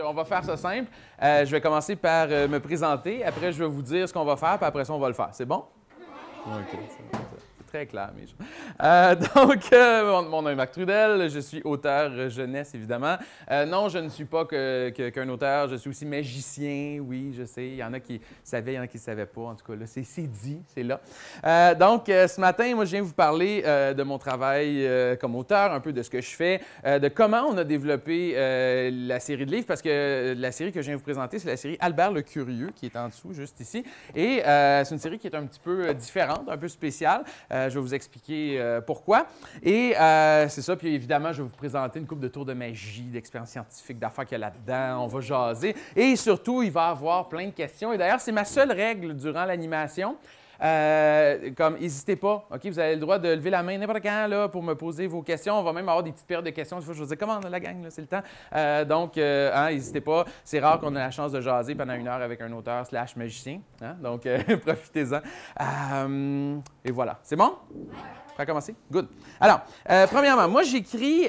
on va faire ça simple. Euh, je vais commencer par euh, me présenter. Après, je vais vous dire ce qu'on va faire, puis après ça, on va le faire. C'est bon? OK très clair, mes euh, donc, euh, mon nom est Marc Trudel, je suis auteur jeunesse, évidemment. Euh, non, je ne suis pas qu'un auteur, je suis aussi magicien, oui, je sais. Il y en a qui savaient, il y en a qui ne savaient pas. En tout cas, là, c'est dit, c'est là. Euh, donc, ce matin, moi, je viens vous parler de mon travail comme auteur, un peu de ce que je fais, de comment on a développé la série de livres, parce que la série que je viens vous présenter, c'est la série Albert le Curieux, qui est en dessous, juste ici. Et c'est une série qui est un petit peu différente, un peu spéciale. Euh, je vais vous expliquer euh, pourquoi. Et euh, c'est ça. Puis évidemment, je vais vous présenter une coupe de tours de magie, d'expériences scientifiques, d'affaires qu'il y a là-dedans. On va jaser. Et surtout, il va y avoir plein de questions. Et d'ailleurs, c'est ma seule règle durant l'animation. Euh, comme, n'hésitez pas. OK, vous avez le droit de lever la main n'importe quand là, pour me poser vos questions. On va même avoir des petites périodes de questions. Je vous dis, comment on a la gang, c'est le temps. Euh, donc, euh, n'hésitez hein, pas. C'est rare qu'on ait la chance de jaser pendant une heure avec un auteur slash magicien. Hein? Donc, profitez-en. et voilà. C'est bon? On va commencer? Good. Alors, premièrement, moi, j'écris,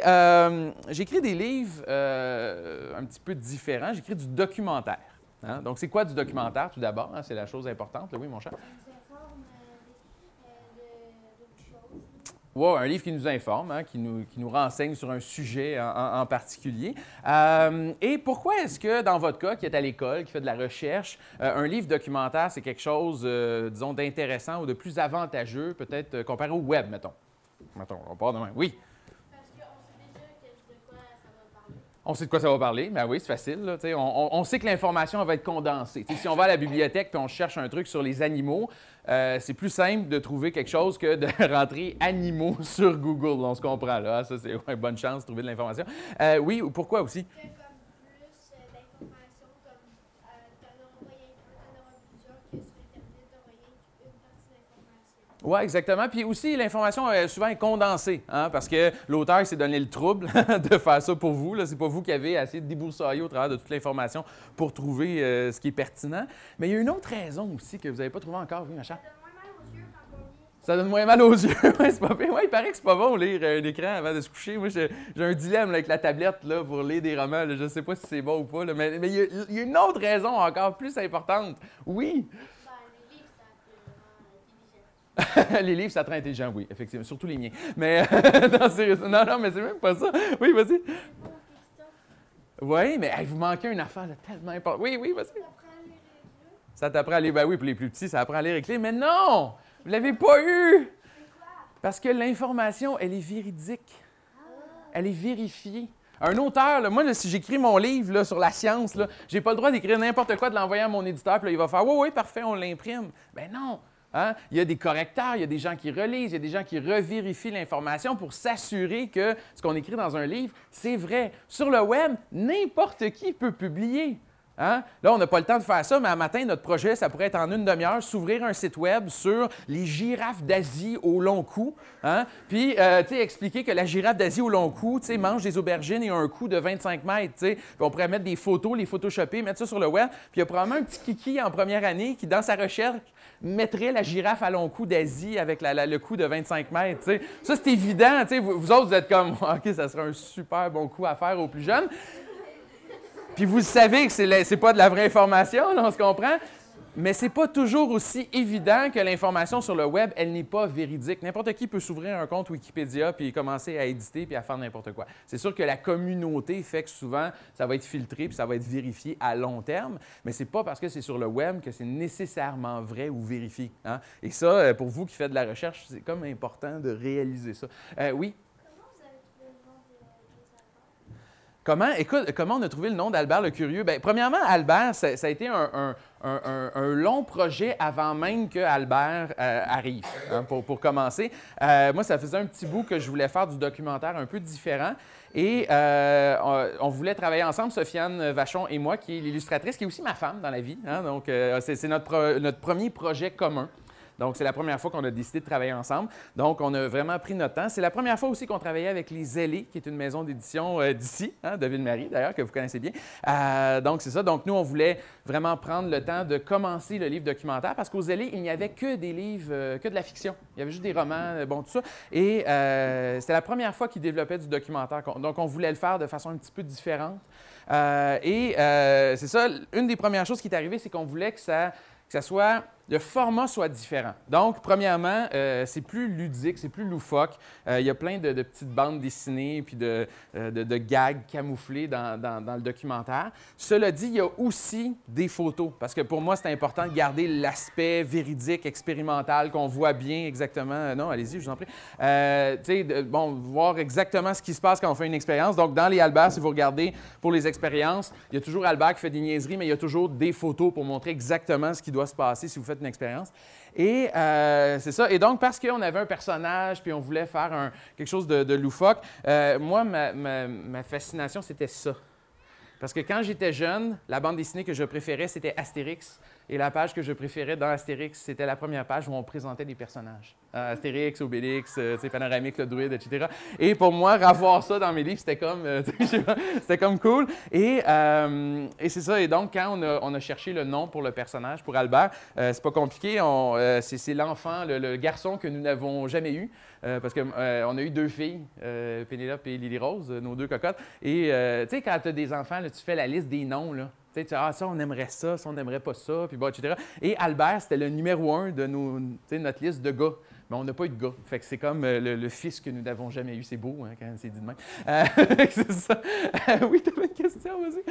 j'écris des livres un petit peu différents. J'écris du documentaire. Hein? Donc, c'est quoi du documentaire, tout d'abord? C'est la chose importante, oui, mon chat. un livre qui nous informe, hein, qui, nous, qui, nous, renseigne sur un sujet en, particulier. Euh, et pourquoi est-ce que, dans votre cas, qui est à l'école, qui fait de la recherche, euh, un livre documentaire, c'est quelque chose, euh, disons, d'intéressant ou de plus avantageux, peut-être comparé au web, mettons? Mettons, on part demain. Oui. On sait de quoi ça va parler, mais oui, c'est facile. on, sait que l'information va être condensée. si on va à la bibliothèque et on cherche un truc sur les animaux, euh, c'est plus simple de trouver quelque chose que de rentrer animaux sur Google. On se comprend là. Ah, ça, c'est une bonne chance de trouver de l'information. Euh, oui, pourquoi aussi? Oui, exactement. Puis aussi, l'information est souvent est condensée, hein, parce que l'auteur s'est donné le trouble de faire ça pour vous. Ce n'est pas vous qui avez essayé de déboursailler au travers de toute l'information pour trouver euh, ce qui est pertinent. Mais il y a une autre raison aussi que vous n'avez pas trouvé encore, oui, machin. Ça donne moins mal aux yeux. Ça donne moins yeux, c'est pas Oui, il paraît que c'est pas bon lire euh, un écran avant de se coucher. Moi, j'ai un dilemme avec la tablette là, pour lire des romans. Je Je sais pas si c'est bon ou pas. Mais, il y, a une autre raison encore plus importante. Oui, les livres, ça très intelligent, oui, effectivement. Surtout les miens. Mais euh, non, non, non, mais c'est même pas ça. Oui, vas-y. Oui, mais vous manquez une affaire là, tellement importante. Oui, oui, vas-y. Ça t'apprend à lire. Ben oui, pour les plus petits, ça apprend à lire et Mais non! Vous l'avez pas eu! Parce que l'information, elle est véridique. Ah. Elle est vérifiée. Un auteur, moi, si j'écris mon livre sur la science, je n'ai pas le droit d'écrire n'importe quoi, de l'envoyer à mon éditeur, puis il va faire Oui, oui, parfait, on l'imprime. Ben non! Hein? Il y a des correcteurs, il y a des gens qui relisent, il y a des gens qui revérifient l'information pour s'assurer que ce qu'on écrit dans un livre, c'est vrai. Sur le web, n'importe qui peut publier. Hein? Là, on n'a pas le temps de faire ça, mais à matin, notre projet, ça pourrait être en une demi-heure, s'ouvrir un site web sur les girafes d'Asie au long cou, hein? puis euh, expliquer que la girafe d'Asie au long cou mm. mange des aubergines et a un cou de 25 mètres. Puis on pourrait mettre des photos, les photoshopper, mettre ça sur le web. Puis il y a probablement un petit kiki en première année qui, dans sa recherche, mettrait la girafe à long cou d'Asie avec le coup de 25 mètres. Ça, c'est évident. Vous, vous, autres, vous êtes comme, OK, ça serait un super bon coup à faire aux plus jeunes. Puis vous savez que c'est pas de la vraie information, on se comprend. Mais c'est pas toujours aussi évident que l'information sur le web, elle n'est pas véridique. N'importe qui peut s'ouvrir un compte Wikipédia puis commencer à éditer puis à faire n'importe quoi. C'est sûr que la communauté fait que souvent ça va être filtré puis ça va être vérifié à long terme, mais c'est pas parce que c'est sur le web que c'est nécessairement vrai ou vérifié. Hein? Et ça, euh, pour vous qui faites de la recherche, c'est comme important de réaliser ça. Euh, oui. Comment, écoute, comment on a trouvé le nom d'Albert le Curieux? Bien, premièrement, Albert, ça, a été un, un, long projet avant même que Albert euh, arrive, hein, pour, pour, commencer. Euh, moi, ça faisait un petit bout que je voulais faire du documentaire un peu différent. Et euh, on, voulait travailler ensemble, Sofiane Vachon et moi, qui est l'illustratrice, qui est aussi ma femme dans la vie. Hein. donc, c'est notre, notre premier projet commun. Donc, c'est la première fois qu'on a décidé de travailler ensemble. Donc, on a vraiment pris notre temps. C'est la première fois aussi qu'on travaillait avec les Zélés, qui est une maison d'édition euh, d'ici, hein, de Ville-Marie d'ailleurs, que vous connaissez bien. Euh, donc, c'est ça. Donc, nous, on voulait vraiment prendre le temps de commencer le livre documentaire parce qu'aux Zélés, il n'y avait que des livres, euh, que de la fiction. Il y avait juste des romans, bon, tout ça. Et c'était la première fois qu'ils développaient du documentaire. Donc, on voulait le faire de façon un petit peu différente. et c'est ça, une des premières choses qui est arrivée, c'est qu'on voulait que ça, que ça soit le format soit différent. Donc, premièrement, euh, c'est plus ludique, c'est plus loufoque. Euh, il y a plein de, petites bandes dessinées puis de, euh, de, gags camouflés dans, le documentaire. Cela dit, il y a aussi des photos, parce que pour moi, c'est important de garder l'aspect véridique, expérimental, qu'on voit bien exactement. Non, allez-y, je vous en prie. tu sais, bon, voir exactement ce qui se passe quand on fait une expérience. Donc, dans les Albert, si vous regardez pour les expériences, il y a toujours Albert qui fait des niaiseries, mais il y a toujours des photos pour montrer exactement ce qui doit se passer si vous faites une expérience. Et euh, c'est ça. Et donc, parce qu'on avait un personnage, puis on voulait faire quelque chose de, loufoque, euh, moi, ma, ma fascination, c'était ça. Parce que quand j'étais jeune, la bande dessinée que je préférais, c'était Astérix. Et la page que je préférais dans Astérix, c'était la première page où on présentait les personnages. Euh, Astérix, Obélix, euh, Panoramique, le druide, etc. Et pour moi, revoir ça dans mes livres, c'était comme, euh, comme cool. Et, c'est ça. Et donc, quand on a, cherché le nom pour le personnage, pour Albert, c'est pas compliqué. c'est, l'enfant, le, garçon que nous n'avons jamais eu. parce qu'on a eu deux filles, Pénélope et Lily Rose, nos deux cocottes. Et tu sais, quand tu as des enfants, tu fais la liste des noms. Là. Tu sais, ah, ça, on aimerait ça, ça, on n'aimerait pas ça, puis bon, etc. Et Albert, c'était le numéro un de notre liste de gars. Mais on n'a pas eu de gars. Fait que c'est comme euh, le, fils que nous n'avons jamais eu. C'est beau, hein, quand c'est dit de même. Euh, c'est ça. Euh, oui, t'avais une question, vas-y.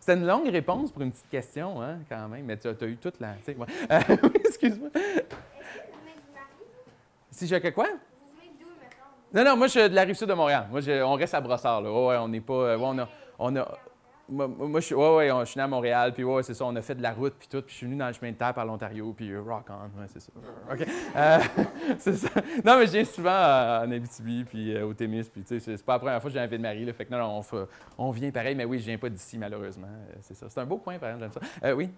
C'est une longue réponse pour une petite question, hein, quand même. Mais tu as, as eu toute la. oui, excuse-moi. Si j'ai que quoi? Non, non, moi, je suis de la rive sud de Montréal. Moi, on reste à Brossard. Là. ouais, on n'est pas. Ouais, on a moi, moi, je, suis, ouais, ouais, on, suis né à Montréal, puis ouais, c'est ça, on a fait de la route, puis tout, puis je suis venu dans le chemin de terre par l'Ontario, puis euh, rock on, ouais, c'est ça. OK. Euh, c'est ça. Non, mais je viens souvent euh, en Abitibi, puis au Témis, puis tu sais, c'est pas la première fois que j'ai envie de Marie, le fait que non, non on, on, vient pareil, mais oui, je viens pas d'ici, malheureusement. c'est ça. C'est un beau coin, par exemple, j'aime ça. oui?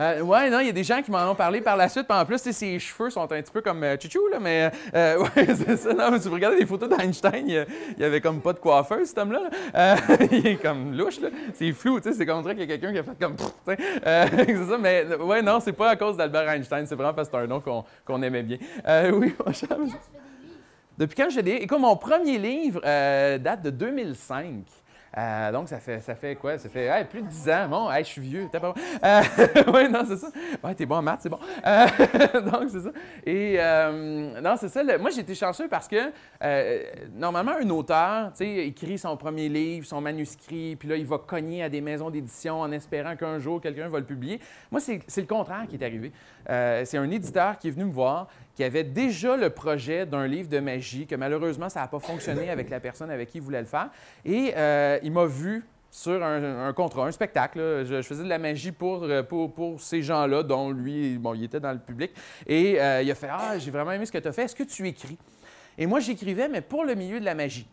Oui, euh, ouais, non, il y a des gens qui m'en ont parlé par la suite. en plus, ses cheveux sont un petit peu comme euh, chouchou, là, mais euh, c'est ça. Non, si vous regardez des photos d'Einstein, il, n'y avait comme pas de coiffeur, cet homme-là. Euh, il est comme louche, là. C'est flou, tu sais. C'est comme ça qu'il y a quelqu'un qui a fait comme. c'est ça, mais ouais, non, c'est pas à cause d'Albert Einstein. C'est vraiment parce que c'est un nom qu'on aimait bien. oui, mon cher. Depuis quand j'ai des livres? Écoute, mon premier livre date de 2005. Euh, donc, ça fait, ça fait quoi? Ça fait plus de 10 ans. Bon, je suis vieux. Euh, oui, non, c'est ça. Ouais, t'es bon en c'est bon. Euh, donc, c'est ça. Et non, c'est ça. moi, j'ai été chanceux parce que normalement, un auteur, tu sais, écrit son premier livre, son manuscrit, puis là, il va cogner à des maisons d'édition en espérant qu'un jour, quelqu'un va le publier. Moi, c'est le contraire qui est arrivé. c'est un éditeur qui est venu me voir, qui avait déjà le projet d'un livre de magie, que malheureusement, ça n'a pas fonctionné avec la personne avec qui il voulait le faire. Et euh, il m'a vu sur un, contrat, un spectacle. Je, faisais de la magie pour, euh, pour, pour ces gens-là, dont lui, bon, il était dans le public. Et euh, il a fait Ah, j'ai vraiment aimé ce que tu as fait. Est-ce que tu écris? Et moi, j'écrivais, mais pour le milieu de la magie.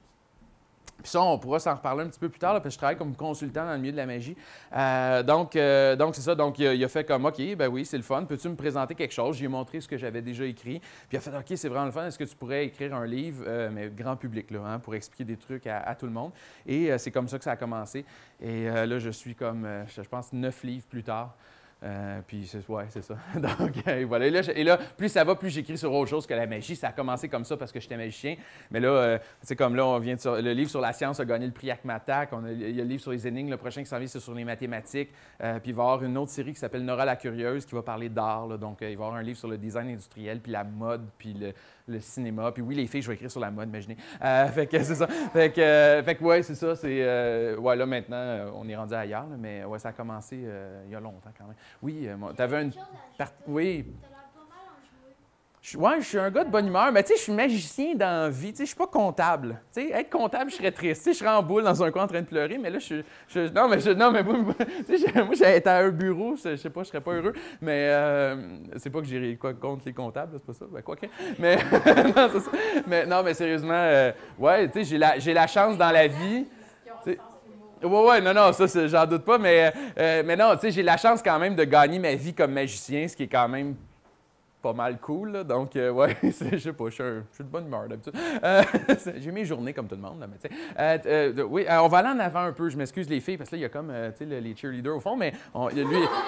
Puis ça, on pourra s'en reparler un petit peu plus tard, parce que je travaille comme consultant dans le milieu de la magie. Euh, euh, donc, c'est ça. Donc, il a, fait comme OK, ben oui, c'est le fun. Peux-tu me présenter quelque chose? J'ai montré ce que j'avais déjà écrit. Puis il a fait OK, c'est vraiment le fun. Est-ce que tu pourrais écrire un livre, euh, mais grand public, hein, pour expliquer des trucs à, à tout le monde? Et c'est comme ça que ça a commencé. Et là, je suis comme, je pense, neuf livres plus tard. Euh, puis, ouais, c'est ça. Donc, euh, voilà. Et là, plus ça va, plus j'écris sur autre chose que la magie. Ça a commencé comme ça parce que j'étais magicien. Mais là, c'est euh, comme là, on vient de le livre sur la science a gagné le prix ACMATAC. il y a le livre sur les énigmes. Le prochain qui s'en vient, c'est sur les mathématiques. puis, il va y avoir une autre série qui s'appelle Nora la Curieuse qui va parler d'art. Donc, il va y avoir un livre sur le design industriel, puis la mode, puis le, le cinéma. Puis oui, les filles, je vais écrire sur la mode, imaginez. Euh, fait que c'est ça. Fait que, euh, ouais, c'est ça. C'est, euh, ouais, là, maintenant, on est rendu ailleurs, mais ouais, ça a commencé il y a longtemps quand même. Oui, tu une. Oui. Je, ouais, je suis un gars de bonne humeur, mais tu sais, je suis magicien dans la vie. Tu sais, je suis pas comptable. Tu sais, être comptable, je serais triste. Tu sais, je serais en boule dans un coin en train de pleurer, mais là, je suis. non, mais je, mais moi, tu sais, moi, à un bureau, je, sais pas, je serais pas heureux. Mais euh, c'est pas que j'ai quoi contre les comptables, c'est pas ça. Ben, mais, non, mais, non, mais sérieusement, euh, ouais, tu sais, j'ai la, chance dans la vie. oui, non, non, ça, j'en doute pas, mais, euh, mais non, tu sais, j'ai la chance quand même de gagner ma vie comme magicien, ce qui est quand même pas mal cool. Donc, euh, ouais, je sais pas, je suis, de bonne humeur d'habitude. Euh, j'ai mes journées comme tout le monde, là, mais tu sais. Euh, oui, on va aller en avant un peu. Je m'excuse les filles, parce que là, il y a comme, tu sais, les cheerleaders au fond, mais lui,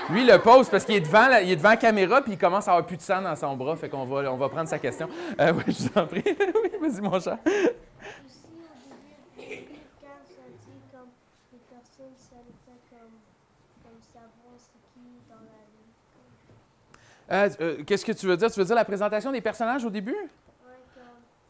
lui le pose parce qu'il est devant la, il est devant caméra, puis il commence à avoir plus de sang dans son bras, fait qu'on va, on va prendre sa question. oui, je vous en prie. oui, vas-y, mon chat. Euh, euh, qu'est-ce que tu veux dire? Tu veux dire la présentation des personnages au début?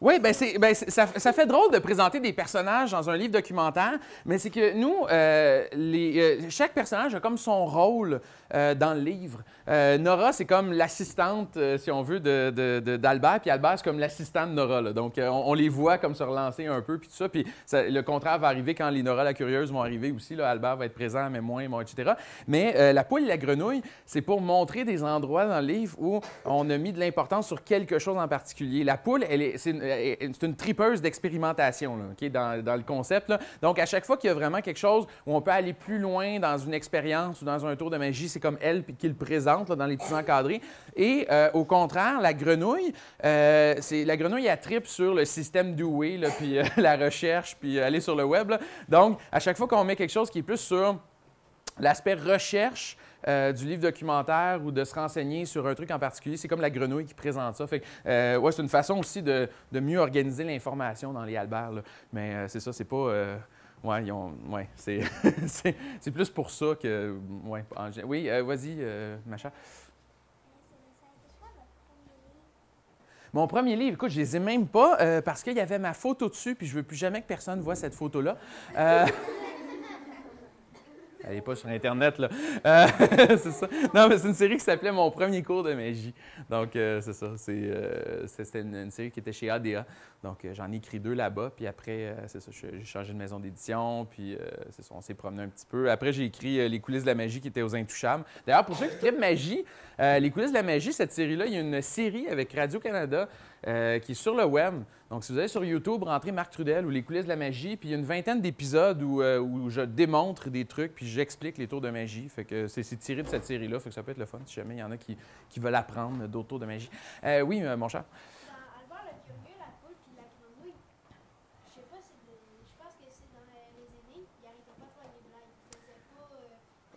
Oui, ben c'est, ben ça, ça, fait drôle de présenter des personnages dans un livre documentaire, mais c'est que nous, euh, les, chaque personnage a comme son rôle dans le livre. Euh, Nora, c'est comme l'assistante, euh, si on veut, d'Albert. De, de, puis Albert, c'est comme l'assistante de Nora. Donc, euh, on, les voit comme se relancer un peu, puis tout ça. Puis le contraire va arriver quand les Nora la curieuse vont arriver aussi. Là. Albert va être présent, mais moins, etc. Mais la poule la grenouille, c'est pour montrer des endroits dans le livre où on a mis de l'importance sur quelque chose en particulier. La poule, elle c'est est une, une, tripeuse d'expérimentation Ok dans, dans, le concept. Donc, à chaque fois qu'il y a vraiment quelque chose où on peut aller plus loin dans une expérience ou dans un tour de magie, c'est comme elle qui le présente dans les petits encadrés. Et euh, au contraire, la grenouille, euh, c'est la grenouille à trip sur le système d'oué, puis euh, la recherche, puis aller sur le web. Donc, à chaque fois qu'on met quelque chose qui est plus sur l'aspect recherche, du livre documentaire ou de se renseigner sur un truc en particulier. C'est comme la grenouille qui présente ça. Fait ouais, c'est une façon aussi de, mieux organiser l'information dans les Albert. Mais c'est ça, c'est pas. Oui, ouais c'est, c'est, plus pour ça que. Ouais, oui, euh, vas-y, euh, ma Mon premier livre, écoute, je les ai même pas euh, parce qu'il y avait ma photo dessus, puis je veux plus jamais que personne voit cette photo-là. Elle n'est pas sur Internet, là. Euh, c'est ça. Non, mais c'est une série qui s'appelait Mon premier cours de magie. Donc, euh, c'est ça. Euh, c'était une, série qui était chez ADA. Donc, j'en ai écrit deux là-bas. Puis après, c'est ça, j'ai changé de maison d'édition. Puis, c'est ça, on s'est promené un petit peu. Après, j'ai écrit Les coulisses de la magie qui était aux Intouchables. D'ailleurs, pour ceux qui de magie, Les coulisses de la magie, cette série-là, il y a une série avec Radio-Canada euh, qui est sur le web. Donc, si vous allez sur YouTube, rentrez Marc Trudel ou Les coulisses de la magie, puis il y a une vingtaine d'épisodes où, euh, je démontre des trucs, puis j'explique les tours de magie. Fait que c'est tiré de cette série-là, fait que ça peut être le fun si jamais il y en a qui, qui veulent apprendre d'autres tours de magie. Euh, oui, mon cher.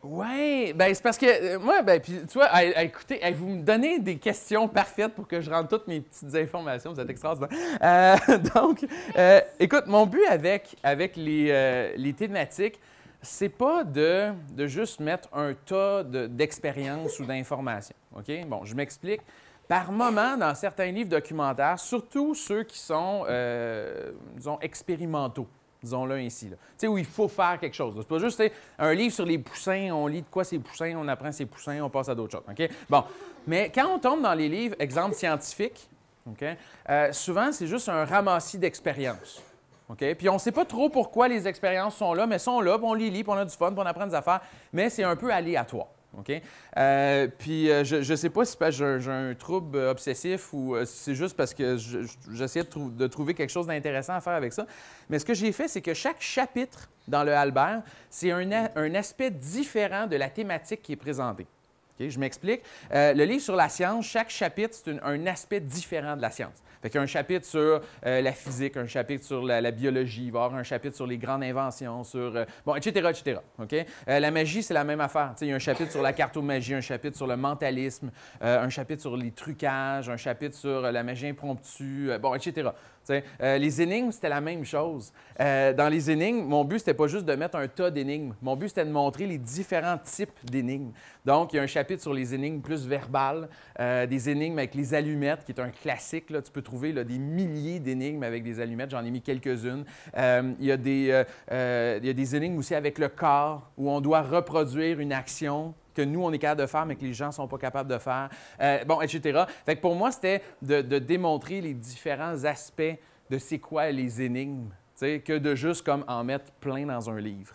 Oui, ben c'est parce que euh, moi, ben puis tu vois, écoutez, vous me donnez des questions parfaites pour que je rende toutes mes petites informations, vous êtes extraordinaire. Euh, donc, euh, écoute, mon but avec, les, les thématiques, c'est pas de, de, juste mettre un tas d'expériences ou d'informations. OK? Bon, je m'explique. Par moment, dans certains livres documentaires, surtout ceux qui sont, disons, expérimentaux, disons-le ainsi. Tu sais, où il faut faire quelque chose. C'est pas juste un livre sur les poussins, on lit de quoi ces poussins, on apprend ces poussins, on passe à d'autres choses. OK? Bon. Mais quand on tombe dans les livres, exemple scientifique, OK? Euh, souvent, c'est juste un ramassis d'expériences. OK? Puis on ne sait pas trop pourquoi les expériences sont là, mais sont là, puis on les lit, puis on a du fun, puis on apprend des affaires, mais c'est un peu aléatoire. OK? Euh, puis euh, je ne sais pas si j'ai un trouble euh, obsessif ou c'est juste parce que j'essayais de, trouver quelque chose d'intéressant à faire avec ça. Mais ce que j'ai fait, c'est que chaque chapitre dans le Albert, c'est un, aspect différent de la thématique qui est présentée. Okay? Je m'explique. le livre sur la science, chaque chapitre, c'est un aspect différent de la science. Il y a un chapitre sur euh, la physique, un chapitre sur la, biologie, voire un chapitre sur les grandes inventions, sur. Euh, bon, etc., OK? Euh, la magie, c'est la même affaire. il y a un chapitre sur la cartomagie, un chapitre sur le mentalisme, un chapitre sur les trucages, un chapitre sur la magie impromptue, bon, etc. Euh, les énigmes, c'était la même chose. Euh, dans les énigmes, mon but, c'était pas juste de mettre un tas d'énigmes. Mon but, c'était de montrer les différents types d'énigmes. Donc, il y a un chapitre sur les énigmes plus verbales, euh, des énigmes avec les allumettes, qui est un classique. Tu peux trouver des milliers d'énigmes avec des allumettes. J'en ai mis quelques-unes. il, il y a des énigmes aussi avec le corps, où on doit reproduire une action que nous, on est capable de faire, mais que les gens ne sont pas capables de faire, euh, bon, etc. Fait que pour moi, c'était de, démontrer les différents aspects de c'est quoi les énigmes, que de juste comme en mettre plein dans un livre.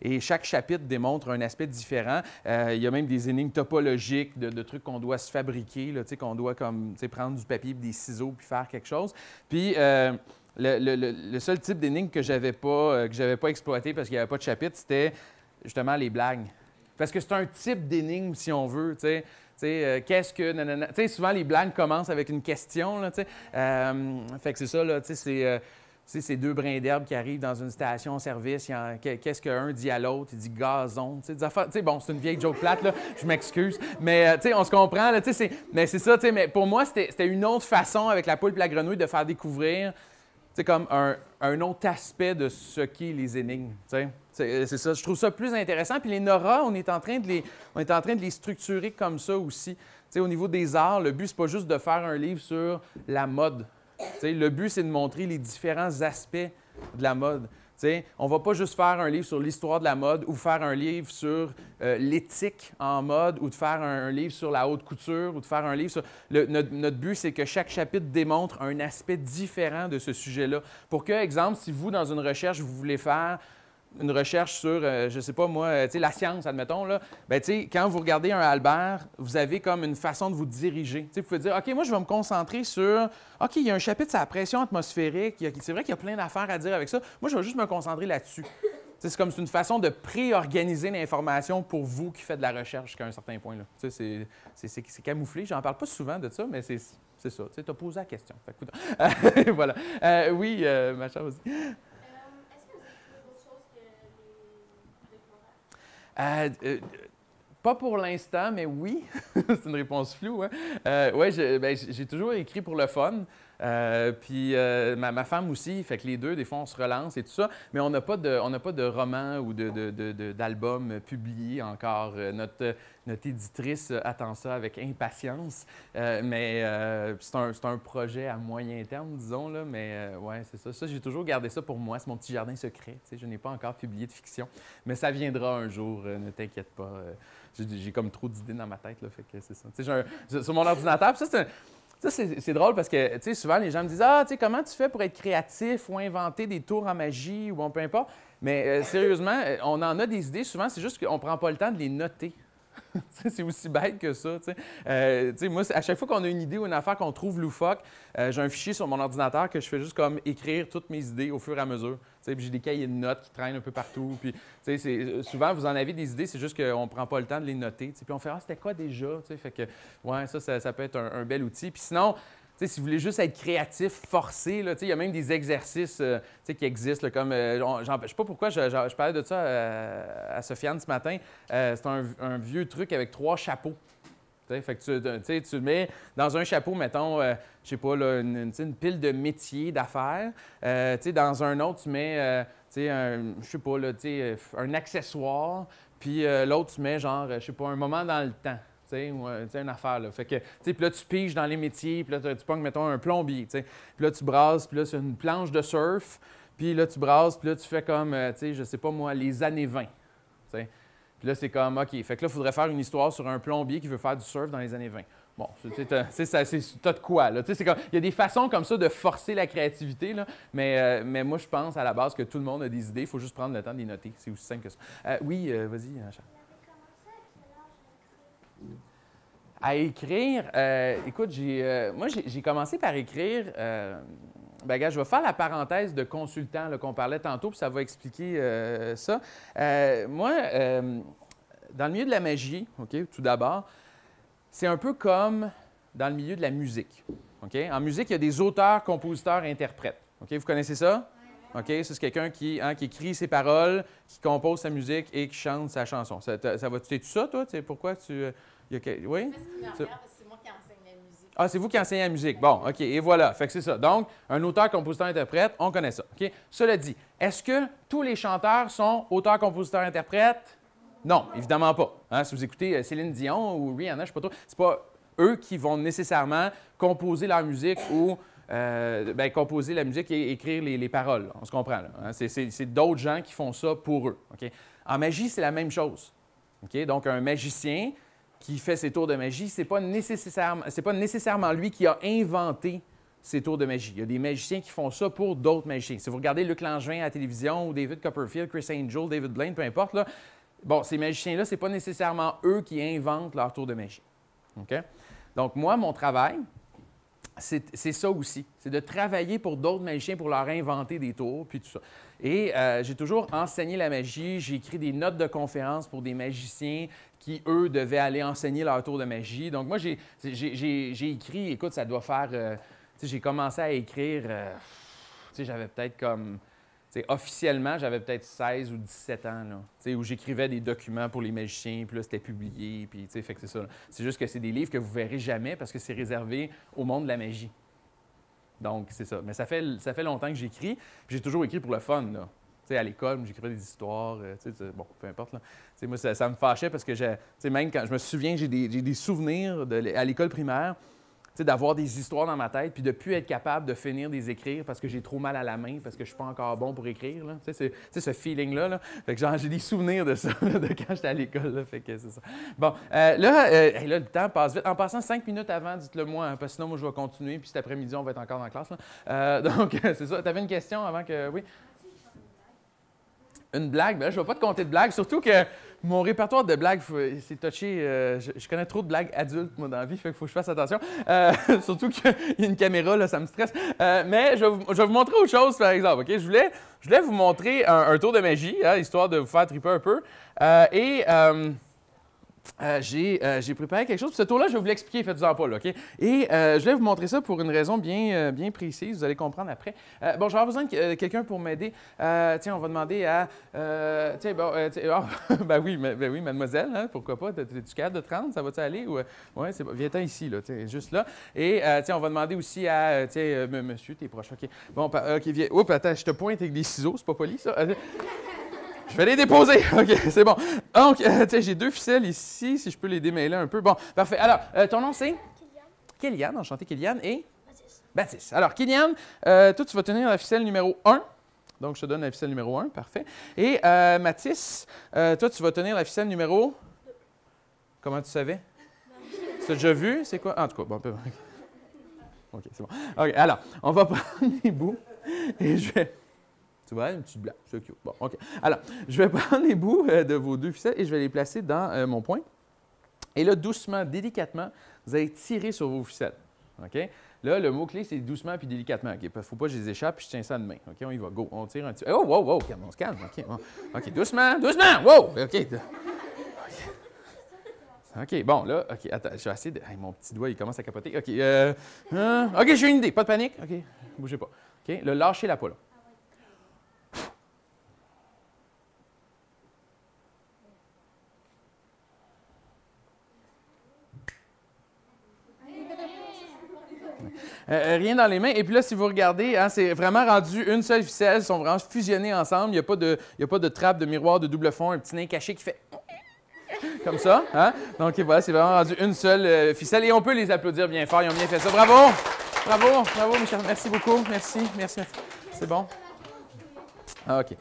Et chaque chapitre démontre un aspect différent. Euh, il y a même des énigmes topologiques, de, trucs qu'on doit se fabriquer, qu'on doit comme, prendre du papier, des ciseaux, puis faire quelque chose. Puis... Euh, le, seul type d'énigme que j'avais pas, que j'avais pas exploité parce qu'il n'y avait pas de chapitre, c'était justement les blagues. Parce que c'est un type d'énigme, si on veut, euh, qu'est-ce que. souvent, les blagues commencent avec une question, là, euh, fait que c'est ça, là, tu euh, c'est. deux brins d'herbe qui arrivent dans une station-service, qu'est-ce qu'un dit à l'autre? Il dit gazon. bon, c'est une vieille joke plate, là, je m'excuse. Mais on se comprend. Là, Mais c'est ça. Mais pour moi, c'était une autre façon avec la poule et la grenouille de faire découvrir comme un, autre aspect de ce qu'est les énigmes. Euh, c'est ça. Je trouve ça plus intéressant. Puis les Nora, on est en train de les, est en train de les structurer comme ça aussi. au niveau des arts, le but, n'est pas juste de faire un livre sur la mode. le but, c'est de montrer les différents aspects de la mode. on ne va pas juste faire un livre sur l'histoire de la mode ou faire un livre sur euh, l'éthique en mode ou de faire un, livre sur la haute couture ou de faire un livre sur... notre, notre, but, c'est que chaque chapitre démontre un aspect différent de ce sujet-là. Pour que, exemple, si vous, dans une recherche, vous voulez faire une recherche sur, je euh, je sais pas moi, euh, tu la science, admettons, là, ben, quand vous regardez un Albert, vous avez comme une façon de vous diriger. Tu vous pouvez dire, OK, moi, je vais me concentrer sur, OK, il y a un chapitre sur la pression atmosphérique, c'est vrai qu'il y a plein d'affaires à dire avec ça. Moi, je vais juste me concentrer là-dessus. C'est comme une façon de préorganiser l'information pour vous qui faites de la recherche jusqu'à un certain point. C'est camouflé. J'en parle pas souvent de ça, mais c'est ça. Tu as posé la question. voilà. Euh, oui, ma chère aussi. Euh, euh, pas pour l'instant, mais oui. c'est une réponse floue. Hein. Euh, oui, ben, j'ai toujours écrit pour le fun. Euh, puis euh, ma, femme aussi, fait que les deux, des fois, on se relance et tout ça. Mais on n'a pas de, on n'a pas de roman ou de, d'album publié encore. Euh, notre, notre éditrice attend ça avec impatience. mais c'est, un, un, projet à moyen terme, disons. Là, mais ouais, c'est ça. Ça, j'ai toujours gardé ça pour moi. C'est mon petit jardin secret. Je n'ai pas encore publié de fiction. Mais ça viendra un jour, ne t'inquiète pas. j'ai, comme trop d'idées dans ma tête, là, fait que c'est ça. sur mon ordinateur, ça, c'est ça, c'est drôle parce que, souvent, les gens me disent Ah, tu sais, comment tu fais pour être créatif ou inventer des tours en magie ou ne peu importe. Mais euh, sérieusement, euh, on en a des idées souvent, c'est juste qu'on ne prend pas le temps de les noter. c'est aussi bête que ça. Euh, moi, à chaque fois qu'on a une idée ou une affaire qu'on trouve loufoque, euh, j'ai un fichier sur mon ordinateur que je fais juste comme écrire toutes mes idées au fur et à mesure. J'ai des cahiers de notes qui traînent un peu partout. Puis, euh, souvent, vous en avez des idées, c'est juste qu'on ne prend pas le temps de les noter. Puis on fait Ah, c'était quoi déjà? fait que, ouais, ça, ça, peut être un, un, bel outil. Puis sinon, si vous voulez juste être créatif, forcé, il y a même des exercices euh, qui existent, euh, Je comme sais pas pourquoi je, parlais de ça euh, à, Sofiane ce matin. c'est un, vieux truc avec trois chapeaux. tu, mets dans un chapeau, mettons, je sais pas, une, pile de métiers, d'affaires. dans un autre, tu mets, pas, un accessoire. Puis l'autre, tu mets genre, je sais pas, un moment dans le temps. Euh, tu sais, une affaire. Là. Fait que, tu sais, puis là, tu piges dans les métiers, puis là, tu pognes, mettons, un plombier, tu sais. Puis là, tu brasses, puis là, c'est une planche de surf, puis là, tu brasses, puis là, tu fais comme, euh, tu sais, je sais pas moi, les années 20, tu Puis là, c'est comme, OK, fait que là, il faudrait faire une histoire sur un plombier qui veut faire du surf dans les années 20. Bon, tu sais, t'as de quoi, là. Tu sais, il y a des façons comme ça de forcer la créativité, là. Mais, euh, mais moi, je pense à la base que tout le monde a des idées. Il faut juste prendre le temps de les noter. C'est aussi simple que ça. oui, vas-y, À écrire, euh, écoute, euh, moi, j'ai commencé par écrire. Euh, ben, je vais faire la parenthèse de consultant qu'on parlait tantôt, puis ça va expliquer ça. moi, dans le milieu de la magie, OK, tout d'abord, c'est un peu comme dans le milieu de la musique. En musique, il y a des auteurs, compositeurs, interprètes. OK? Vous connaissez ça? OK? C'est quelqu'un qui, hein, qui écrit ses paroles, qui compose sa musique et qui chante sa chanson. Ça, va, tu tout ça, toi? C'est pourquoi tu. Oui? C'est moi qui enseigne la musique. Ah, c'est vous qui enseignez la musique. Bon, OK, et voilà. Fait que c'est ça. Donc, un auteur, compositeur, interprète, on connaît ça. OK? Cela dit, est-ce que tous les chanteurs sont auteurs, compositeurs, interprètes? Non, évidemment pas. Hein? Si vous écoutez euh, Céline Dion ou Rihanna, je ne sais pas trop, c'est pas eux qui vont nécessairement composer leur musique ou euh, ben, composer la musique et écrire les, paroles. On se comprend. Hein? C'est d'autres gens qui font ça pour eux. ok. En magie, c'est la même chose. ok. Donc, un magicien, qui fait ses tours de magie, c'est pas nécessairement, pas nécessairement lui qui a inventé ses tours de magie. Il y a des magiciens qui font ça pour d'autres magiciens. Si vous regardez Luc Langevin à la télévision ou David Copperfield, Chris Angel, David Blaine, peu importe, bon, ces magiciens-là, ce n'est pas nécessairement eux qui inventent leurs tour de magie. Donc, moi, mon travail, c'est ça aussi. C'est de travailler pour d'autres magiciens pour leur inventer des tours, puis tout ça. Et euh, j'ai toujours enseigné la magie. J'ai écrit des notes de conférence pour des magiciens qui, eux, devaient aller enseigner leur tour de magie. Donc, moi, j'ai écrit, écoute, ça doit faire. Euh, j'ai commencé à écrire. Euh, tu sais, j'avais peut-être comme. officiellement, j'avais peut-être 16 ou 17 ans, là, où j'écrivais des documents pour les magiciens, puis là, c'était publié, puis fait que c'est ça. C'est juste que c'est des livres que vous verrez jamais parce que c'est réservé au monde de la magie. Donc, c'est ça. Mais ça fait, longtemps que j'écris. J'ai toujours écrit pour le fun, là. sais, à l'école, j'écrivais des histoires, euh, bon, peu importe. Là. Moi, ça, me fâchait parce que j'ai, même quand je me souviens, j'ai des, souvenirs de, à l'école primaire d'avoir des histoires dans ma tête, puis de plus être capable de finir des écrire parce que j'ai trop mal à la main, parce que je ne suis pas encore bon pour écrire. Là. sais, ce feeling-là. j'ai des souvenirs de ça, de quand j'étais à l'école. Bon, euh, là, euh, là, le temps passe vite. En passant cinq minutes avant, dites-le moi, hein, parce que sinon, moi, je vais continuer, puis cet après-midi, on va être encore dans la classe. Euh, donc, c'est ça. Tu avais une question avant que. Oui. Une blague? Ben je ne vais pas te compter de blague, surtout que mon répertoire de blagues, c'est touché. Euh, je, connais trop de blagues adultes, moi, dans la vie, fait faut que je fasse attention. Euh, surtout qu'il y a une caméra, là, ça me stresse. Euh, mais je, vais vous montrer autre chose, par exemple. OK? Je, voulais, je vous montrer un, tour de magie, hein, histoire de vous faire triper un peu. et euh, euh, j'ai préparé quelque chose. ce tour-là, je vais vous l'expliquer, faites-en pas, là, OK? Et euh, je vais vous montrer ça pour une raison bien, bien précise, vous allez comprendre après. bon, j'aurai besoin de quelqu'un pour m'aider. tiens, on va demander à... tiens, ah, ben oui, ben oui, mademoiselle, hein, pourquoi pas? es du cadre de 30? Ça va-tu aller? Ou, ouais, c'est Viens-t'en ici, là, juste là. Et tiens, on va demander aussi à... tiens, monsieur, t'es proche, OK? Bon, OK, viens... Oups, attends, je te pointe avec des ciseaux, c'est pas poli, ça? Je vais les déposer. OK, c'est bon. Donc, euh, tu sais, j'ai deux ficelles ici, si je peux les démêler un peu. Bon, parfait. Alors, euh, ton nom, c'est? Kylian. Kylian, enchanté, Kylian. Et? Baptiste. Baptiste. Alors, Kylian, euh, toi, tu vas tenir la ficelle numéro 1. Donc, je te donne la ficelle numéro 1, parfait. Et Mathis, toi, tu vas tenir la ficelle numéro? Comment tu savais? tu as déjà vu? C'est quoi? en tout cas, bon, peu. OK, c'est bon. OK, alors, on va prendre les bouts et je vais... Tu vois, une petite blague. C'est cute. Bon, OK. Alors, je vais prendre les bouts euh, de vos deux ficelles et je vais les placer dans euh, mon point. Et là, doucement, délicatement, vous allez tirer sur vos ficelles. OK? Là, le mot-clé, c'est doucement puis délicatement. Il ne Faut pas que je les échappe puis je tiens ça de main. OK? On y va. Go. On tire un petit. Oh, wow, wow. on se calme. OK. OK. Doucement. Doucement. Wow. OK. OK, bon, là, OK, attends, je suis assez de. mon petit doigt, il commence à capoter. OK, euh, hein? OK, j'ai une idée, pas de panique. OK, bougez pas. OK, le lâchez la là. Euh, euh, rien dans les mains. Et puis là, si vous regardez, hein, c'est vraiment rendu une seule ficelle. Ils sont vraiment fusionnés ensemble. Il n'y a, pas de, pas de trappe, de miroir, de double fond, un petit nain caché qui fait comme ça. Hein. Donc voilà, c'est vraiment rendu une seule euh, ficelle. Et on peut les applaudir bien fort. Ils ont bien fait ça. Bravo! Bravo! Bravo, Michel. Merci beaucoup. Merci, merci, C'est bon? Ah, OK.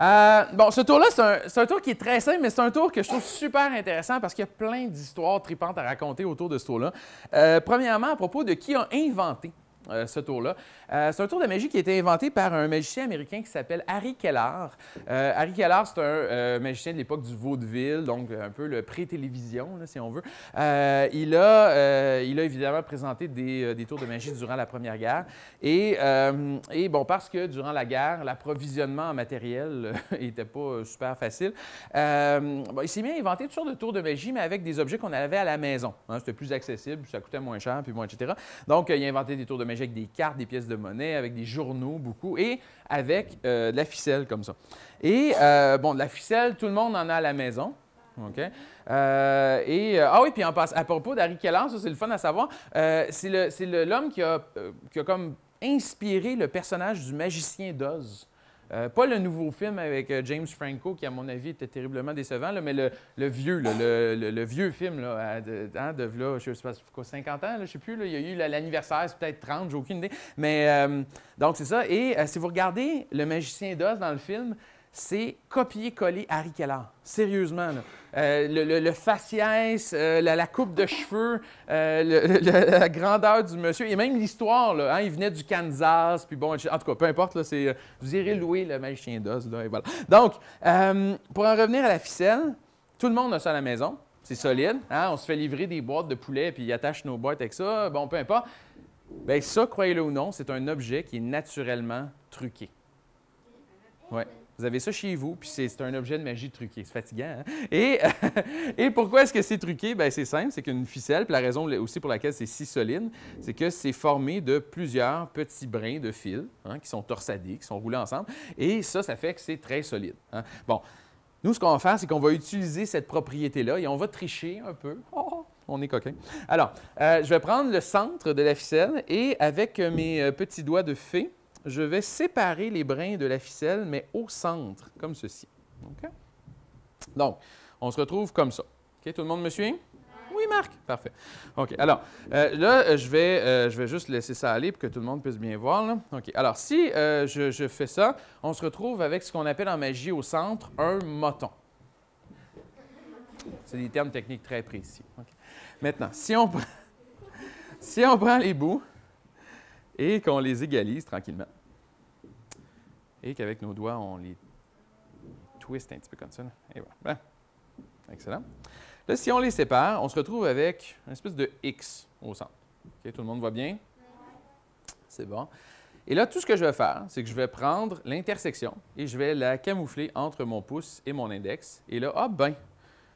Euh, bon, ce tour-là, c'est un, tour qui est très simple, mais c'est un tour que je trouve super intéressant parce qu'il y a plein d'histoires tripantes à raconter autour de ce tour-là. Euh, premièrement, à propos de qui a inventé euh, ce tour-là. Euh, c'est un tour de magie qui a été inventé par un magicien américain qui s'appelle Harry Keller. Euh, Harry Keller, c'est un magicien de l'époque du vaudeville, donc un peu le pré-télévision, si on veut. il, a, il a évidemment présenté des, des, tours de magie durant la Première Guerre. Et, et bon, parce que durant la guerre, l'approvisionnement en matériel n'était pas super facile, il s'est bien inventé toutes sortes de tours de magie, mais avec des objets qu'on avait à la maison. Hein. C'était plus accessible, ça coûtait moins cher, puis moins etc. Donc, il a inventé des tours de magie avec des cartes, des pièces de monnaie, avec des journaux, beaucoup, et avec euh, de la ficelle comme ça. Et euh, bon, de la ficelle, tout le monde en a à la maison. OK? Euh, et, ah oui, puis en passe, à propos d'Harry Keller, ça c'est le fun à savoir, c'est l'homme qui, qui, a comme inspiré le personnage du magicien d'Oz. Euh, pas le nouveau film avec euh, James Franco, qui, à mon avis, était terriblement décevant, mais le, le vieux, le, vieux film, là, de, hein, je sais pas, quoi, 50 ans, je sais plus, il y a eu l'anniversaire, c'est peut-être 30, j'ai aucune idée. Mais euh, donc, c'est ça. Et si vous regardez Le Magicien d'Oz dans le film, c'est copier-coller Harry Keller. Sérieusement, euh, le, faciès, euh, la, coupe de cheveux, euh, la grandeur du monsieur, et même l'histoire. Hein, il venait du Kansas, puis bon, en tout cas, peu importe, vous irez louer le magicien chien Voilà. Donc, pour en revenir à la ficelle, tout le monde a ça à la maison. C'est solide. Hein. On se fait livrer des boîtes de poulet, puis ils attachent nos boîtes avec ça. Bon, peu importe. Bien, ça, croyez-le ou non, c'est un objet qui est naturellement truqué. Ouais. Vous avez ça chez vous, puis c'est un objet de magie truqué. C'est fatigant, hein? Et, pourquoi est-ce que c'est truqué? Bien, c'est simple, c'est qu'une ficelle, puis la raison aussi pour laquelle c'est si solide, c'est que c'est formé de plusieurs petits brins de fil hein, qui sont torsadés, qui sont roulés ensemble, et ça, ça fait que c'est très solide. Hein? Bon, nous, ce qu'on va faire, c'est qu'on va utiliser cette propriété-là et on va tricher un peu. Oh! oh on est coquin. Alors, euh, je vais prendre le centre de la ficelle et avec euh, mes euh, petits doigts de fée, je vais séparer les brins de la ficelle, mais au centre, comme ceci. Donc, on se retrouve comme ça. tout le monde me suit? Oui, Marc? Parfait. OK. Alors, euh, là, euh, euh, je vais, juste laisser ça aller pour que tout le monde puisse bien voir. Alors, si je, fais ça, on se retrouve avec ce qu'on appelle en magie au centre un moton. C'est des termes techniques très précis. Maintenant, si on prend les bouts, et qu'on les égalise tranquillement. Et qu'avec nos doigts, on les twist un petit peu comme ça. Et voilà. Hein? Excellent. Là, si on les sépare, on se retrouve avec une espèce de X au centre. Ok, tout le monde voit bien? C'est bon. Et là, tout ce que je vais faire, c'est que je vais prendre l'intersection et je vais la camoufler entre mon pouce et mon index. Et là, ah ben,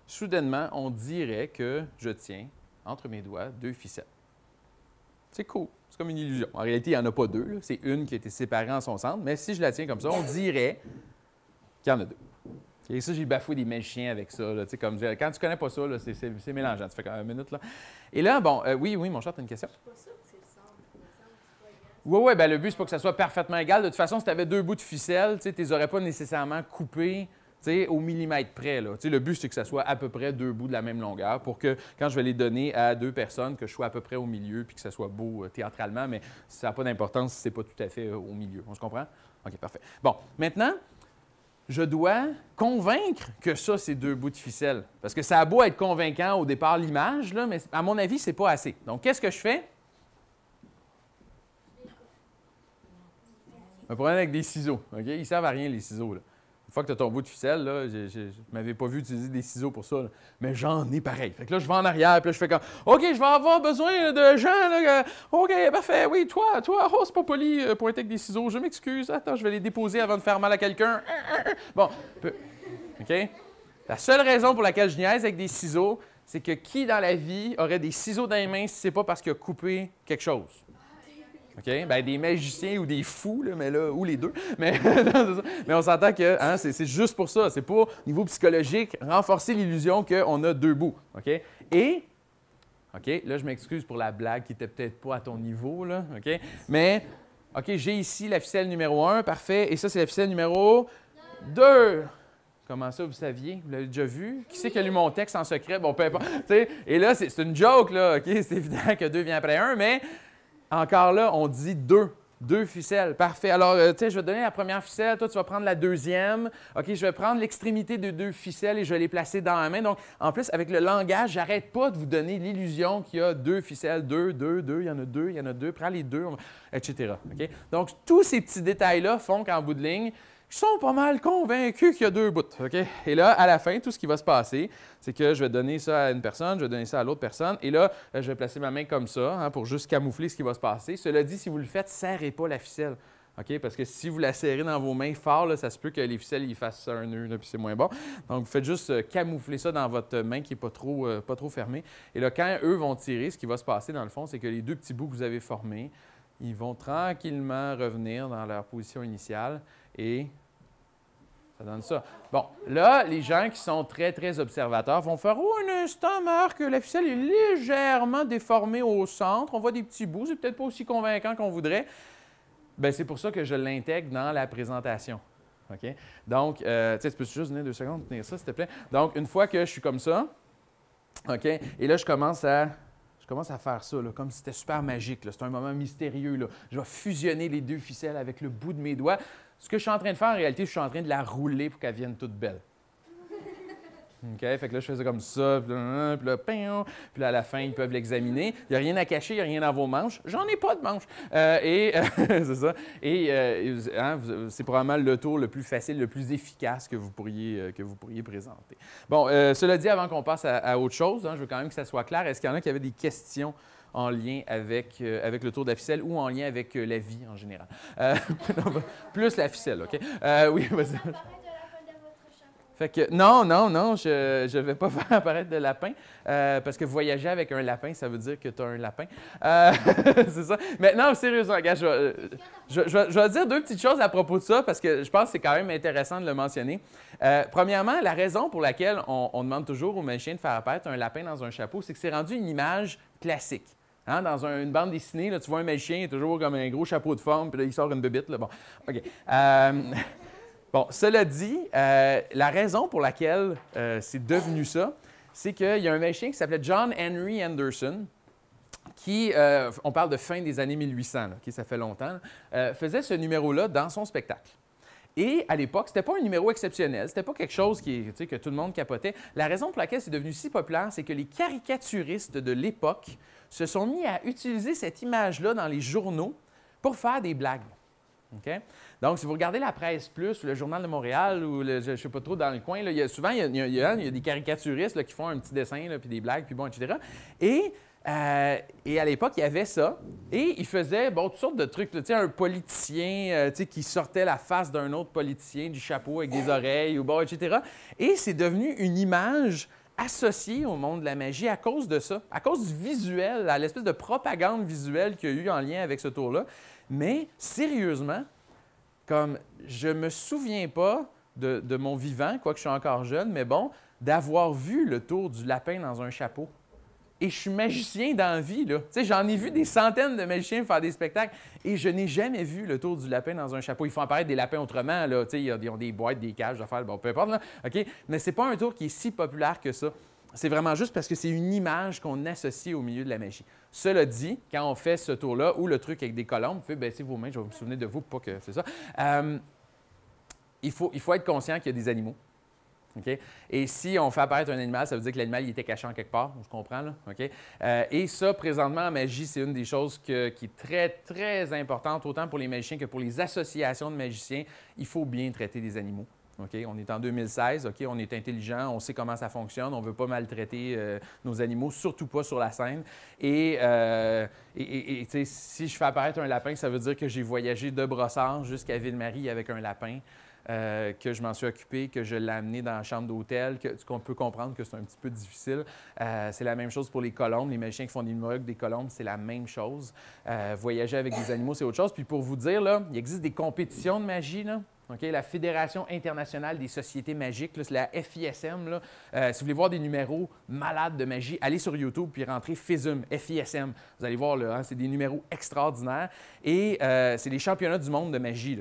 soudainement, on dirait que je tiens entre mes doigts deux ficelles. C'est cool comme une illusion. En réalité, il n'y en a pas deux. C'est une qui a été séparée en son centre. Mais si je la tiens comme ça, on dirait qu'il y en a deux. Et ça, j'ai bafoué des chiens avec ça. quand tu connais pas ça, c'est mélangeant. Tu fais quand même une minute. Là. Et là, bon, euh, oui, oui, mon chat, tu as une question? Oui, oui, ben le but, c'est pas que ça soit parfaitement égal. De toute façon, si tu avais deux bouts de ficelle, tu ne les aurais pas nécessairement coupés au millimètre près. Là. Le but, c'est que ça soit à peu près deux bouts de la même longueur pour que quand je vais les donner à deux personnes, que je sois à peu près au milieu puis que ça soit beau euh, théâtralement, mais ça n'a pas d'importance si ce n'est pas tout à fait euh, au milieu. On se comprend? OK, parfait. Bon, maintenant, je dois convaincre que ça, c'est deux bouts de ficelle. Parce que ça a beau être convaincant au départ, l'image, là, mais à mon avis, c'est pas assez. Donc, qu'est-ce que je fais? Un problème avec des ciseaux. OK? Ils servent à rien, les ciseaux. Là. Une fois que tu as ton bout de ficelle, là, je, m'avais pas vu utiliser des ciseaux pour ça, mais j'en ai pareil. Fait que là, je vais en arrière, puis là, je fais comme OK, je vais avoir besoin de gens. OK, parfait. Oui, toi, toi, oh, c'est pas poli, euh, pour être avec des ciseaux. Je m'excuse. Attends, je vais les déposer avant de faire mal à quelqu'un. Bon, OK? La seule raison pour laquelle je niaise avec des ciseaux, c'est que qui dans la vie aurait des ciseaux dans les mains si c'est pas parce qu'il a coupé quelque chose? OK? Ben, des magiciens ou des fous, mais là, ou les deux. Mais, on s'entend que hein, c'est juste pour ça. C'est pour, niveau psychologique, renforcer l'illusion qu'on a deux bouts. OK? Et, OK, là, je m'excuse pour la blague qui n'était peut-être pas à ton niveau, là, OK? Mais, OK, j'ai ici la ficelle numéro 1, parfait. Et ça, c'est la ficelle numéro 2. Comment ça, vous saviez? Vous l'avez déjà vu? Qui c'est qui a lu mon texte en secret? Bon, peu importe. et là, c'est une joke, là, OK? C'est évident que deux vient après un, mais encore là, on dit deux. Deux ficelles, parfait. Alors, euh, tu sais, je vais te donner la première ficelle, toi, tu vas prendre la deuxième. OK, je vais prendre l'extrémité de deux ficelles et je vais les placer dans la main. Donc, en plus, avec le langage, j'arrête pas de vous donner l'illusion qu'il y a deux ficelles, deux, deux, deux, il y en a deux, il y en a deux, prends les deux, etc. OK? Donc, tous ces petits détails-là font qu'en bout de ligne, sont pas mal convaincus qu'il y a deux bouts. OK? Et là, à la fin, tout ce qui va se passer, c'est que je vais donner ça à une personne, je vais donner ça à l'autre personne, et là, euh, je vais placer ma main comme ça hein, pour juste camoufler ce qui va se passer. Cela dit, si vous le faites, serrez pas la ficelle. OK? Parce que si vous la serrez dans vos mains fort, ça se peut que les ficelles y fassent un nœud, puis c'est moins bon. Donc, vous faites juste euh, camoufler ça dans votre main qui n'est pas, trop, euh, pas trop fermée. Et là, quand eux vont tirer, ce qui va se passer, dans le fond, c'est que les deux petits bouts que vous avez formés, ils vont tranquillement revenir dans leur position initiale et ça donne ça. Bon, là, les gens qui sont très, très observateurs vont faire Oh, un instant, Marc, la ficelle est légèrement déformée au centre. On voit des petits bouts, c'est peut-être pas aussi convaincant qu'on voudrait. Bien, c'est pour ça que je l'intègre dans la présentation. OK? Donc, euh, tu sais, tu peux juste donner deux secondes, tenir ça, s'il te plaît. Donc, une fois que je suis comme ça, OK, et là, je commence à je commence à faire ça, comme si c'était super magique. C'est un moment mystérieux. Là. Je vais fusionner les deux ficelles avec le bout de mes doigts. Ce que je suis en train de faire, en réalité, je suis en train de la rouler pour qu'elle vienne toute belle. OK? Fait que là, je faisais comme ça, puis là, hein, puis là, à la fin, ils peuvent l'examiner. Il n'y a rien à cacher, il n'y a rien dans vos manches. J'en ai pas de manches. Euh, et, c'est ça. Et, euh, hein, c'est probablement le tour le plus facile, le plus efficace que vous pourriez, euh, que vous pourriez présenter. Bon, euh, cela dit, avant qu'on passe à, autre chose, hein, je veux quand même que ça soit clair. Est-ce qu'il y en a qui avaient des questions? en lien avec, euh, avec le tour de la ficelle ou en lien avec euh, la vie en général. Euh, plus la ficelle, OK? oui, vas-y. Fait que non, non, non, je ne vais pas faire apparaître de lapin parce que voyager avec un lapin, ça veut dire que tu as un lapin. c'est ça. Mais non, sérieusement, je vais, je, vais, dire deux petites choses à propos de ça parce que je pense que c'est quand même intéressant de le mentionner. premièrement, la raison pour laquelle on, on demande toujours aux magiciens de faire apparaître un lapin dans un chapeau, c'est que c'est rendu une image classique. Hein, dans une bande dessinée, tu vois un méchien, il est toujours comme un gros chapeau de forme, puis il sort une bébite. Bon, OK. Euh, cela dit, euh, la raison pour laquelle euh, c'est devenu ça, c'est qu'il y a un méchien qui s'appelait John Henry Anderson, qui, on parle de fin des années 1800, qui ça fait longtemps, faisait ce numéro-là dans son spectacle. Et à l'époque, ce n'était pas un numéro exceptionnel, ce n'était pas quelque chose qui, que tout le monde capotait. La raison pour laquelle c'est devenu si populaire, c'est que les caricaturistes de l'époque se sont mis à utiliser cette image-là dans les journaux pour faire des blagues. Donc, si vous regardez la presse plus, le Journal de Montréal ou je ne sais pas trop dans le coin, il y souvent, il y a, des caricaturistes qui font un petit dessin, puis des blagues, puis bon, etc. Euh, et, à l'époque, il y avait ça. Et il faisait, bon, toutes sortes de trucs. Tu un politicien euh, qui sortait la face d'un autre politicien du chapeau avec des oreilles, ou bon, etc. Et c'est devenu une image associé au monde de la magie à cause de ça, à cause du visuel, à l'espèce de propagande visuelle qu'il y a eu en lien avec ce tour-là. Mais sérieusement, comme je ne me souviens pas de, de mon vivant, quoique je suis encore jeune, mais bon, d'avoir vu le tour du lapin dans un chapeau et je suis magicien dans la vie. J'en ai vu des centaines de magiciens faire des spectacles et je n'ai jamais vu le tour du lapin dans un chapeau. Ils font apparaître des lapins autrement. Là, ils ont des boîtes, des cages, faire, bon, peu importe. Là, okay? Mais c'est pas un tour qui est si populaire que ça. C'est vraiment juste parce que c'est une image qu'on associe au milieu de la magie. Cela dit, quand on fait ce tour-là ou le truc avec des colombes, vous pouvez baisser vos mains, je vais me souvenir de vous, pas que c'est ça. Euh, il faut être conscient qu'il y a des animaux et si on fait apparaître un animal, ça veut dire que l'animal était caché en quelque part, je comprends. Euh, et ça, présentement, en magie, c'est une des choses qui est très, très importante, autant pour les magiciens que pour les associations de magiciens. Il faut bien traiter des animaux. On est en 2016, on est intelligent, on sait comment ça fonctionne, on ne veut pas maltraiter euh, nos animaux, surtout pas sur la scène. Et, euh, et si je fais apparaître un lapin, ça veut dire que j'ai voyagé de Brossard jusqu'à Ville-Marie avec un lapin. Euh, que je m'en suis occupé, que je l'ai amené dans la chambre d'hôtel, qu'on peut comprendre que c'est un petit peu difficile. Euh, c'est la même chose pour les colombes. Les magiciens qui font des miracles des colombes, c'est la même chose. Euh, voyager avec des animaux, c'est autre chose. Puis pour vous dire, là, il existe des compétitions de magie. Là la Fédération internationale des sociétés magiques, c'est la FISM. Euh, si vous voulez voir des numéros malades de magie, allez sur YouTube puis rentrez FISM, FISM. Vous allez voir, hein, c'est des numéros extraordinaires. Et euh, c'est les championnats du monde de magie.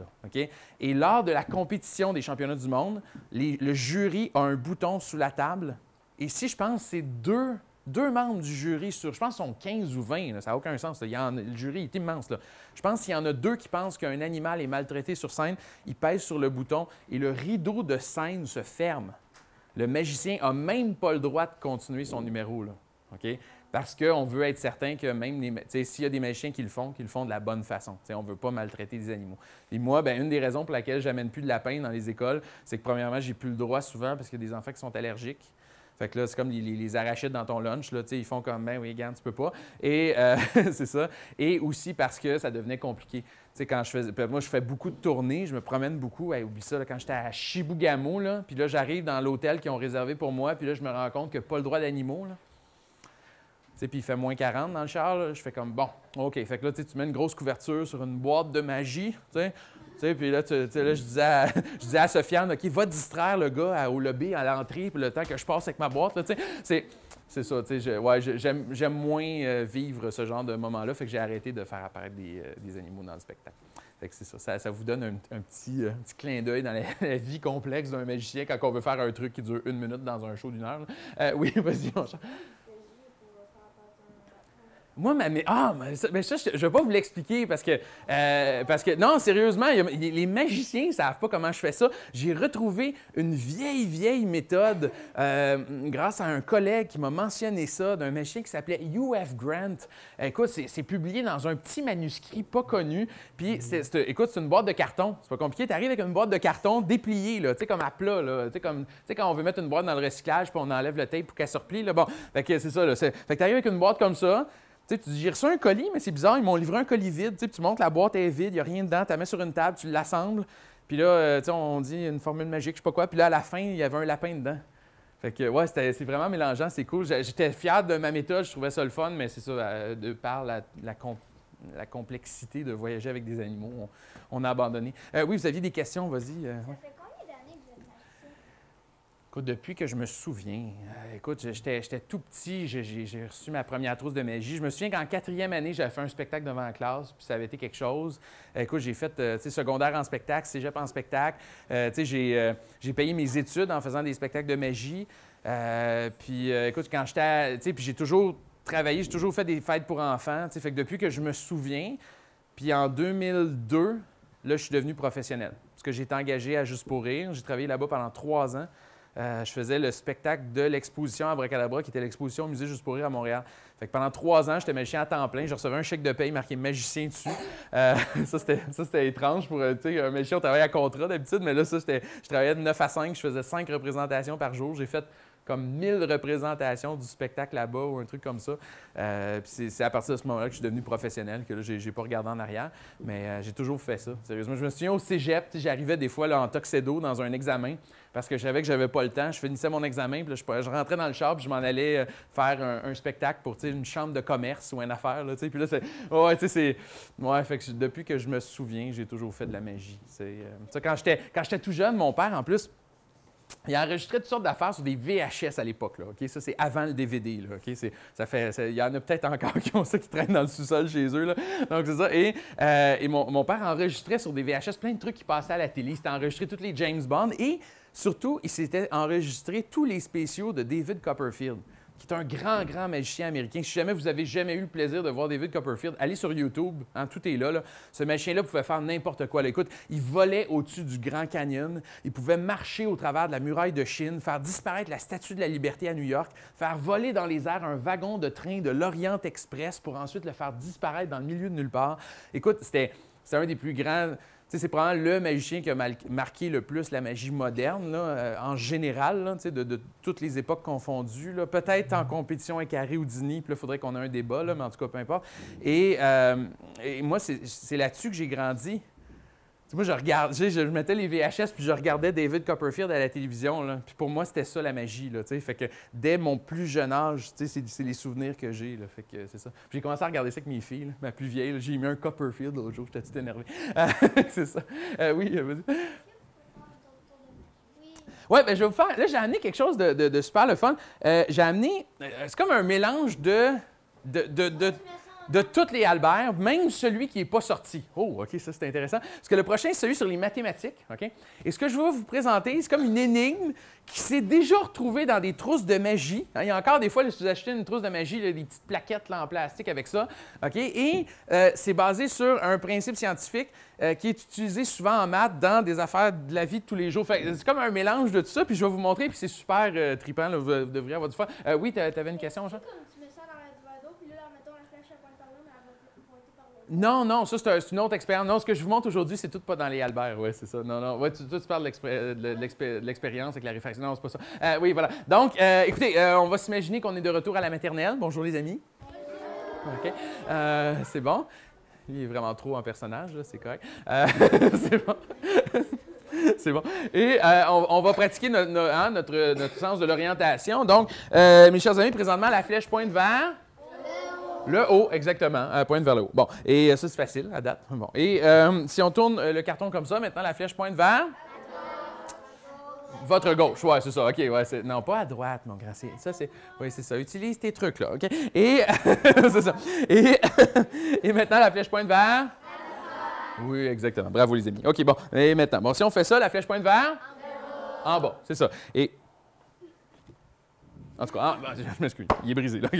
Et lors de la compétition des championnats du monde, le jury a un bouton sous la table. Et si je pense, c'est deux deux membres du jury sur, je pense, sont 15 ou 20, ça n'a aucun sens. Il le jury est immense. Je pense qu'il y en a deux qui pensent qu'un animal est maltraité sur scène. Ils pèsent sur le bouton et le rideau de scène se ferme. Le magicien n'a même pas le droit de continuer son numéro. OK? Parce qu'on veut être certain que même s'il y a des magiciens qui le font, qu'ils le font de la bonne façon. on ne veut pas maltraiter des animaux. Et moi, ben, une des raisons pour laquelle j'amène plus de lapins dans les écoles, c'est que premièrement, j'ai plus le droit souvent parce qu'il y a des enfants qui sont allergiques. Fait que là, c'est comme les, les, dans ton lunch. Là, ils font comme, ben oui, tu peux pas. Et euh, c'est ça. Et aussi parce que ça devenait compliqué. sais, quand je faisais, ben, moi, je fais beaucoup de tournées, je me promène beaucoup. oublie ça, là, quand j'étais à Shibugamo, là, puis là, j'arrive dans l'hôtel qu'ils ont réservé pour moi, puis là, je me rends compte que pas le droit d'animaux. là. Puis il fait moins 40 dans le char. je fais comme, bon, OK. Fait que là, tu mets une grosse couverture sur une boîte de magie puis là, je, disais à, Sofiane, OK, va distraire le gars au lobby, à l'entrée, puis le temps que je passe avec ma boîte. c'est, c'est ça, ouais, j'aime, moins euh, vivre ce genre de moment-là, fait que j'ai arrêté de faire apparaître des, euh, animaux dans le spectacle. c'est ça, ça, vous donne un, euh, petit, clin d'œil dans la, vie complexe d'un magicien quand on veut faire un truc qui dure une minute dans un show d'une heure. oui, vas-y, moi, mais, ah, mais ça, je, ne vais pas vous l'expliquer parce que, euh, parce que, non, sérieusement, les magiciens savent pas comment je fais ça. J'ai retrouvé une vieille, vieille méthode euh, grâce à un collègue qui m'a mentionné ça, d'un magicien qui s'appelait U.F. Grant. Écoute, c'est publié dans un petit manuscrit pas connu. Puis, écoute, c'est une boîte de carton. C'est pas compliqué. Tu arrives avec une boîte de carton dépliée, là, tu sais, comme à plat, là. Tu sais, quand on veut mettre une boîte dans le recyclage, puis on enlève le tape pour qu'elle se replie, là. Bon, c'est ça, là. Fait que t'arrives avec une boîte comme ça sais, tu dis, j'ai reçu un colis, mais c'est bizarre, ils m'ont livré un colis vide. Tu, sais, tu montes, la boîte est vide, il n'y a rien dedans, tu la mets sur une table, tu l'assembles. Puis là, euh, tu sais, on dit une formule magique, je sais pas quoi. Puis là, à la fin, il y avait un lapin dedans. Fait que, ouais, c'est vraiment mélangeant, c'est cool. J'étais fier de ma méthode, je trouvais ça le fun, mais c'est ça, euh, de par la, la, complexité de voyager avec des animaux, on, a abandonné. Euh, oui, vous aviez des questions, vas-y. Écoute, depuis que je me souviens, euh, écoute, j'étais tout petit, j'ai reçu ma première trousse de magie. Je me souviens qu'en quatrième année, j'avais fait un spectacle devant la classe, puis ça avait été quelque chose. Euh, écoute, j'ai fait euh, sais, secondaire en spectacle, cégep en spectacle. j'ai payé mes études en faisant des spectacles de magie. puis, écoute, quand j'étais. Tu puis j'ai toujours travaillé, j'ai toujours fait des fêtes pour enfants. Fait que depuis que je me souviens, puis en 2002, là, je suis devenu professionnel. Parce que j'ai été engagé à Juste pour Rire. J'ai travaillé là-bas pendant trois ans. Euh, je faisais le spectacle de l'exposition à Abracadabra, qui était l'exposition au Musée Juste pour Rire à Montréal. pendant trois ans, j'étais magicien à temps plein. Je recevais un chèque de paye marqué magicien dessus. Euh, ça, c'était étrange pour euh, un magicien. On travaille à contrat d'habitude, mais là, ça, je travaillais de 9 à 5. Je faisais cinq représentations par jour. J'ai fait comme 1000 représentations du spectacle là-bas ou un truc comme ça. c'est à partir de ce moment-là que je suis devenu professionnel, que là, j'ai pas regardé en arrière, mais j'ai toujours fait ça. Sérieusement, je me souviens au cégep, j'arrivais des fois en toxedo dans un examen parce que je savais que j'avais pas le temps. Je finissais mon examen, puis je, rentrais dans le shop, puis je m'en allais euh, faire un, spectacle pour une chambre de commerce ou une affaire. Là, c'est. Ouais, depuis que je me souviens, j'ai toujours fait de la magie. Euh. quand j'étais tout jeune, mon père, en plus, il enregistrait toutes sortes d'affaires sur des VHS à l'époque. Okay? Ça, c'est avant le DVD. ça fait, il y en a peut-être encore qui ont ça, qui traîne dans le sous-sol chez eux. Donc, c'est ça. Euh, et, mon, mon, père enregistrait sur des VHS plein de trucs qui passaient à la télé. C'était enregistré toutes les James Bond. Et Surtout, il s'était enregistré tous les spéciaux de David Copperfield, qui est un grand, grand magicien américain. Si jamais vous avez jamais eu le plaisir de voir David Copperfield, allez sur YouTube, hein, tout est là, Ce magicien-là pouvait faire n'importe quoi. écoute, il volait au-dessus du Grand Canyon, il pouvait marcher au travers de la muraille de Chine, faire disparaître la Statue de la Liberté à New York, faire voler dans les airs un wagon de train de l'Orient Express pour ensuite le faire disparaître dans le milieu de nulle part. Écoute, c'était un des plus grands c'est probablement le magicien qui a marqué le plus la magie moderne, euh, en général, de, toutes les époques confondues. Peut-être en compétition avec Harry Houdini, puis il faudrait qu'on ait un débat, mais en tout cas, peu importe. et euh, moi, c'est là-dessus que j'ai grandi. Moi, je regardais, je, mettais les VHS puis je regardais David Copperfield à la télévision. Puis pour moi, c'était ça la magie. Là, fait que dès mon plus jeune âge, c'est les souvenirs que j'ai. Fait que c'est ça. J'ai commencé à regarder ça avec mes filles, ma plus vieille. J'ai mis un Copperfield l'autre jour. J'étais tout énervé. c'est ça. Euh, oui, vas-y. Oui, ben, je vais vous faire. Là, j'ai amené quelque chose de, super le fun. Euh, j'ai amené. C'est comme un mélange de, de de tous les alberts, même celui qui n'est pas sorti. Oh, OK, ça c'est intéressant. Parce que le prochain, c'est celui sur les mathématiques. OK? Et ce que je vais vous présenter, c'est comme une énigme qui s'est déjà retrouvée dans des trousses de magie. Hein, il y a encore des fois, si vous une trousse de magie, des petites plaquettes là, en plastique avec ça. OK? Et euh, c'est basé sur un principe scientifique euh, qui est utilisé souvent en maths dans des affaires de la vie de tous les jours. C'est comme un mélange de tout ça. Puis je vais vous montrer, puis c'est super euh, trippant. vous, devriez avoir du fun. oui, tu avais une question, Jean? Non, non, ça, c'est une autre expérience. Non, ce que je vous montre aujourd'hui, c'est tout pas dans les Albert. Oui, c'est ça. Non, non. Ouais, tu, toi, tu parles de euh, l'expérience avec la réflexion. Non, c'est pas ça. Euh, oui, voilà. Donc, euh, écoutez, on va s'imaginer qu'on est de retour à la maternelle. Bonjour, les amis. Bonjour. OK. c'est bon. il est vraiment trop en personnage, c'est correct. c'est bon. C'est bon. Et on, va pratiquer hein, notre, notre, sens de l'orientation. Donc, mes chers amis, présentement, la flèche pointe vers le haut, exactement. pointe vers le haut. Bon, et euh, ça, c'est facile à date. Et euh, si on tourne euh, le carton comme ça, maintenant, la flèche pointe vers. Votre gauche, ouais, c'est ça. OK, ouais, non, pas à droite, mon grand. Ça, c'est, oui, c'est ça. Utilise tes trucs, là, OK? Et, c'est ça. Et, maintenant, la flèche pointe vers. Oui, exactement. Bravo, les amis. OK, bon. Et maintenant, bon, si on fait ça, la flèche pointe vers. En bas, c'est ça. Et en tout cas, ah, bah, je m'excuse. Il est brisé. Là.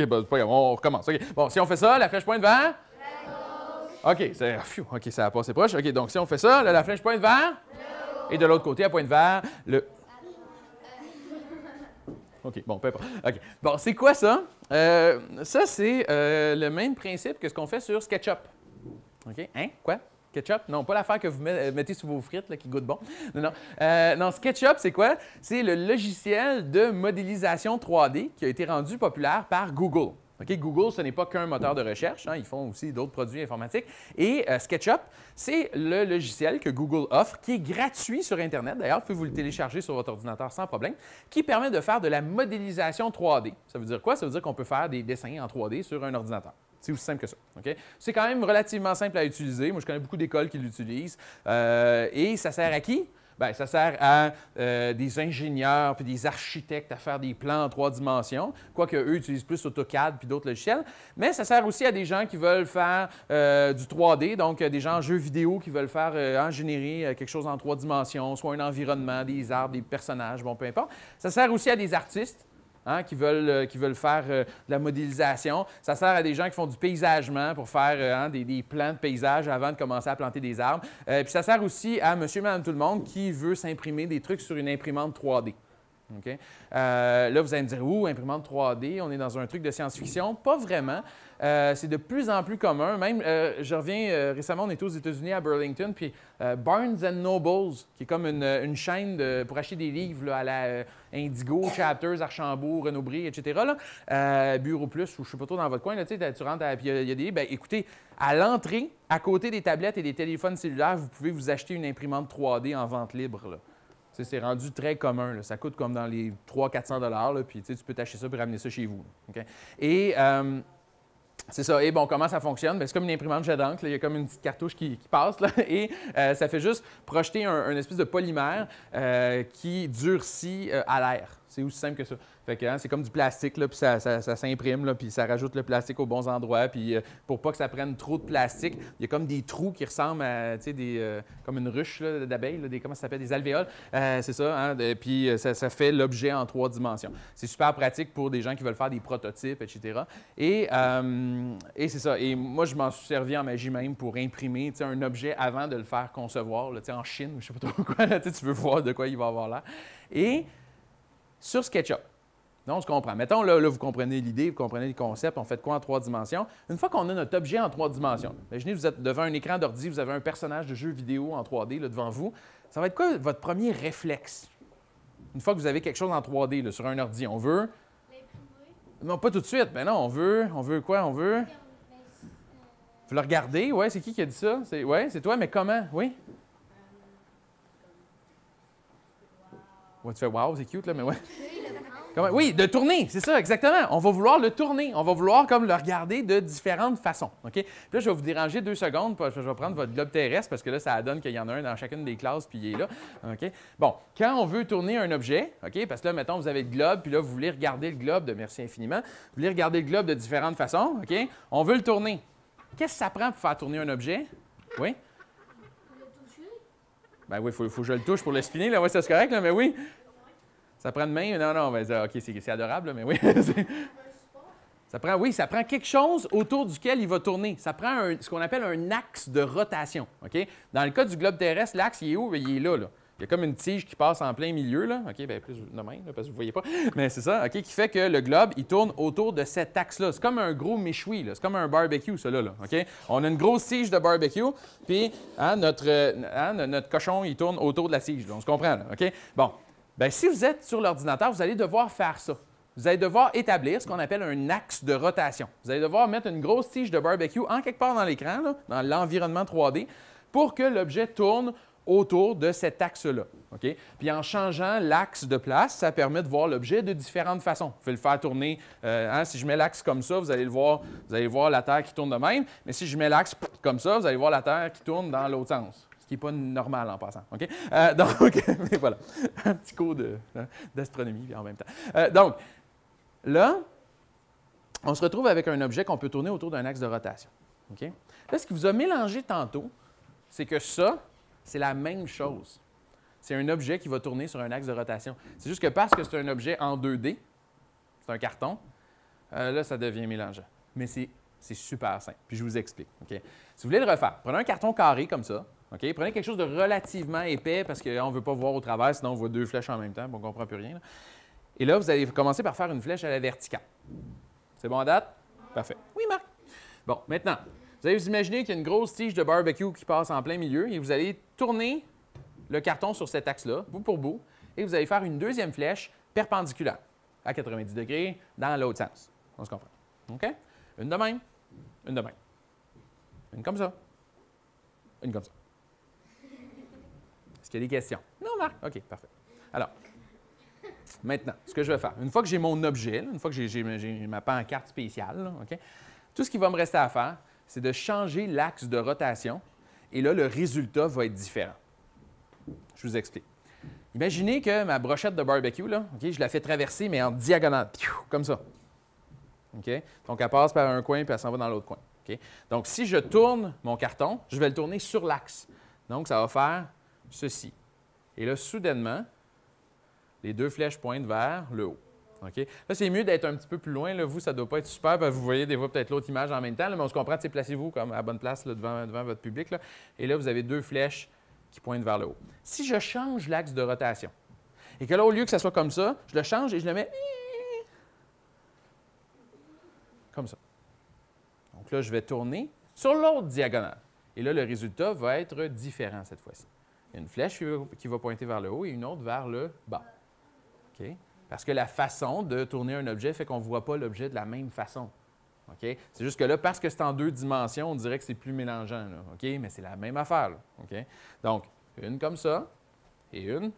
On recommence. Bon, si on fait ça, la flèche pointe vers. La OK, c'est. Ah, OK, ça a passé proche. OK, donc si on fait ça, la flèche pointe vers. Et de l'autre côté, elle pointe vers le. OK, bon, peu importe. OK. Bon, c'est quoi ça? Euh, ça, c'est euh, le même principe que ce qu'on fait sur SketchUp. OK? Hein? Quoi? Non, pas l'affaire que vous euh, mettez sous vos frites qui goûte bon. Non, non. SketchUp, euh, c'est quoi? C'est le logiciel de modélisation 3D qui a été rendu populaire par Google. Google, ce n'est pas qu'un moteur de recherche, hein. ils font aussi d'autres produits informatiques. Et SketchUp, euh, c'est le logiciel que Google offre, qui est gratuit sur Internet. D'ailleurs, vous pouvez le télécharger sur votre ordinateur sans problème, qui permet de faire de la modélisation 3D. Ça veut dire quoi? Ça veut dire qu'on peut faire des dessins en 3D sur un ordinateur. C'est aussi simple que ça. Ok C'est quand même relativement simple à utiliser. Moi, je connais beaucoup d'écoles qui l'utilisent. Euh, et ça sert à qui? Ben, ça sert à euh, des ingénieurs puis des architectes à faire des plans en trois dimensions, quoique eux utilisent plus AutoCAD puis d'autres logiciels. Mais ça sert aussi à des gens qui veulent faire euh, du 3D, donc des gens en jeux vidéo qui veulent faire euh, quelque chose en trois dimensions, soit un environnement, des arbres, des personnages, bon, peu importe. Ça sert aussi à des artistes Hein, euh, qui, veulent, faire euh, de la modélisation. Ça sert à des gens qui font du paysagement pour faire euh, hein, des, des, plans de paysage avant de commencer à planter des arbres. puis ça sert aussi à monsieur, madame, tout le monde qui veut s'imprimer des trucs sur une imprimante 3D. là, vous allez me dire, ouh, imprimante 3D, on est dans un truc de science-fiction. Pas vraiment. Euh, c'est de plus en plus commun. Même, euh, je reviens euh, récemment, on était aux États-Unis à Burlington, puis Barnes and Nobles, qui est comme une, chaîne pour acheter des livres à la Indigo, Chapters, Archambault, Renaud-Brie, etc. Bureau Plus, ou je suis pas trop dans votre coin, tu rentres, puis il y, a des livres. Ben, écoutez, à l'entrée, à côté des tablettes et des téléphones cellulaires, vous pouvez vous acheter une imprimante 3D en vente libre. C'est rendu très commun. Ça coûte comme dans les 300-400 dollars. Puis tu peux t'acheter ça et ramener ça chez vous. Et c'est ça. Et bon, comment ça fonctionne? Ben, c'est comme une imprimante jet d'encre. Il y a comme une petite cartouche qui, passe. et euh, ça fait juste projeter un, espèce de polymère euh, qui durcit euh, à l'air. C'est aussi simple que ça. Fait que, hein, c'est comme du plastique, là, puis ça, ça, s'imprime, là, puis ça rajoute le plastique aux bons endroits. Puis euh, pour pas que ça prenne trop de plastique, il y a comme des trous qui ressemblent à, des, euh, comme une ruche d'abeilles, des, comment ça s'appelle, des alvéoles. Euh, c'est ça, hein, puis ça, fait l'objet en trois dimensions. C'est super pratique pour des gens qui veulent faire des prototypes, etc. Et, et c'est ça. Et moi, je m'en suis servi en magie même pour imprimer un objet avant de le faire concevoir, sais, en Chine, je sais pas trop quoi. tu veux voir de quoi il va avoir là. Et sur SketchUp. Non, on se comprend. Mettons, là, vous comprenez l'idée, vous comprenez le concept, on fait quoi en trois dimensions. Une fois qu'on a notre objet en trois dimensions, imaginez, vous êtes devant un écran d'ordi, vous avez un personnage de jeu vidéo en 3D là, devant vous. Ça va être quoi votre premier réflexe? Une fois que vous avez quelque chose en 3D là, sur un ordi, on veut. Non, pas tout de suite, mais non, on veut. On veut quoi? On veut. Euh, vous le regardez, oui, c'est qui qui a dit ça? C'est, ouais, c'est toi, mais comment? Oui? Ouais, tu fais wow, c'est cute, là, mais ouais. Oui, de tourner, c'est ça, exactement. On va vouloir le tourner. On va vouloir comme le regarder de différentes façons. OK? Puis là, je vais vous déranger deux secondes. Je vais prendre votre globe terrestre parce que là, ça donne qu'il y en a un dans chacune des classes, puis il est là. OK? Bon, quand on veut tourner un objet, OK? Parce que là, mettons, vous avez le globe, puis là, vous voulez regarder le globe de merci infiniment. Vous voulez regarder le globe de différentes façons, OK? On veut le tourner. Qu'est-ce que ça prend pour faire tourner un objet? Oui? Ben oui, il faut, que je le touche pour l'espiner. spinner. Là. c'est correct, mais oui. Ça prend de main. Non, non, mais ah, OK, c'est adorable, mais oui. ça prend, oui, ça prend quelque chose autour duquel il va tourner. Ça prend ce qu'on appelle un axe de rotation. OK? Dans le cas du globe terrestre, l'axe, il est où? Il est là. là. Il y a comme une tige qui passe en plein milieu, là. OK, bien plus de même, parce que vous ne voyez pas. Mais c'est ça, OK, qui fait que le globe, il tourne autour de cet axe-là. C'est comme un gros méchoui, là. C'est comme un barbecue, celui là OK? On a une grosse tige de barbecue, puis hein, notre, hein, notre cochon, il tourne autour de la tige. On se comprend, là. OK? Bon. Bien, si vous êtes sur l'ordinateur, vous allez devoir faire ça vous allez devoir établir ce qu'on appelle un axe de rotation. Vous allez devoir mettre une grosse tige de barbecue en quelque part dans l'écran, dans l'environnement 3D, pour que l'objet tourne autour de cet axe-là. OK? Puis en changeant l'axe de place, ça permet de voir l'objet de différentes façons. Je vais le faire tourner. Euh, hein, si je mets l'axe comme ça, vous allez le voir, vous allez voir la Terre qui tourne de même. Mais si je mets l'axe comme ça, vous allez voir la Terre qui tourne dans l'autre sens. Ce qui n'est pas normal en passant. Euh, donc, voilà, un petit cours hein, d'astronomie en même temps. Euh, donc, là, on se retrouve avec un objet qu'on peut tourner autour d'un axe de rotation. OK? Là, ce qui vous a mélangé tantôt, c'est que ça, c'est la même chose. C'est un objet qui va tourner sur un axe de rotation. C'est juste que parce que c'est un objet en 2D, c'est un carton, euh, là, ça devient mélangeant. Mais c'est super simple. Puis je vous explique. Si vous voulez le refaire, prenez un carton carré comme ça. Prenez quelque chose de relativement épais parce qu'on ne veut pas voir au travers, sinon on voit deux flèches en même temps, on ne comprend plus rien. Et là, vous allez commencer par faire une flèche à la verticale. C'est bon à date? Parfait. Oui, Marc? Bon, maintenant, vous allez vous imaginer qu'il y a une grosse tige de barbecue qui passe en plein milieu et vous allez tourner le carton sur cet axe-là, bout pour bout, et vous allez faire une deuxième flèche perpendiculaire à 90 degrés dans l'autre sens. On se comprend. OK? Une de même, une de même. Une comme ça, une comme ça. Est-ce qu'il y a des questions? Non, Marc? OK, parfait. Alors, maintenant, ce que je vais faire, une fois que j'ai mon objet, une fois que j'ai ma pancarte spéciale, tout ce qui va me rester à faire, c'est de changer l'axe de rotation. Et là, le résultat va être différent. Je vous explique. Imaginez que ma brochette de barbecue, là, je la fais traverser, mais en diagonale, comme ça. Donc, elle passe par un coin, puis elle s'en va dans l'autre coin. Donc, si je tourne mon carton, je vais le tourner sur l'axe. Donc, ça va faire ceci. Et là, soudainement, les deux flèches pointent vers le haut. OK? Là, c'est mieux d'être un petit peu plus loin. Là. Vous, ça ne doit pas être super. vous voyez des fois peut-être l'autre image en même temps, mais on se comprend. C'est Placez-vous comme à bonne place devant, votre public. Et là, vous avez deux flèches qui pointent vers le haut. Si je change l'axe de rotation et que là, au lieu que ça soit comme ça, je le change et je le mets comme ça. Donc là, je vais tourner sur l'autre diagonale. Et là, le résultat va être différent cette fois-ci. une flèche qui va pointer vers le haut et une autre vers le bas. OK? Parce que la façon de tourner un objet fait qu'on ne voit pas l'objet de la même façon. C'est juste que là, parce que c'est en deux dimensions, on dirait que c'est plus mélangeant. Mais c'est la même affaire. Donc, une comme ça et une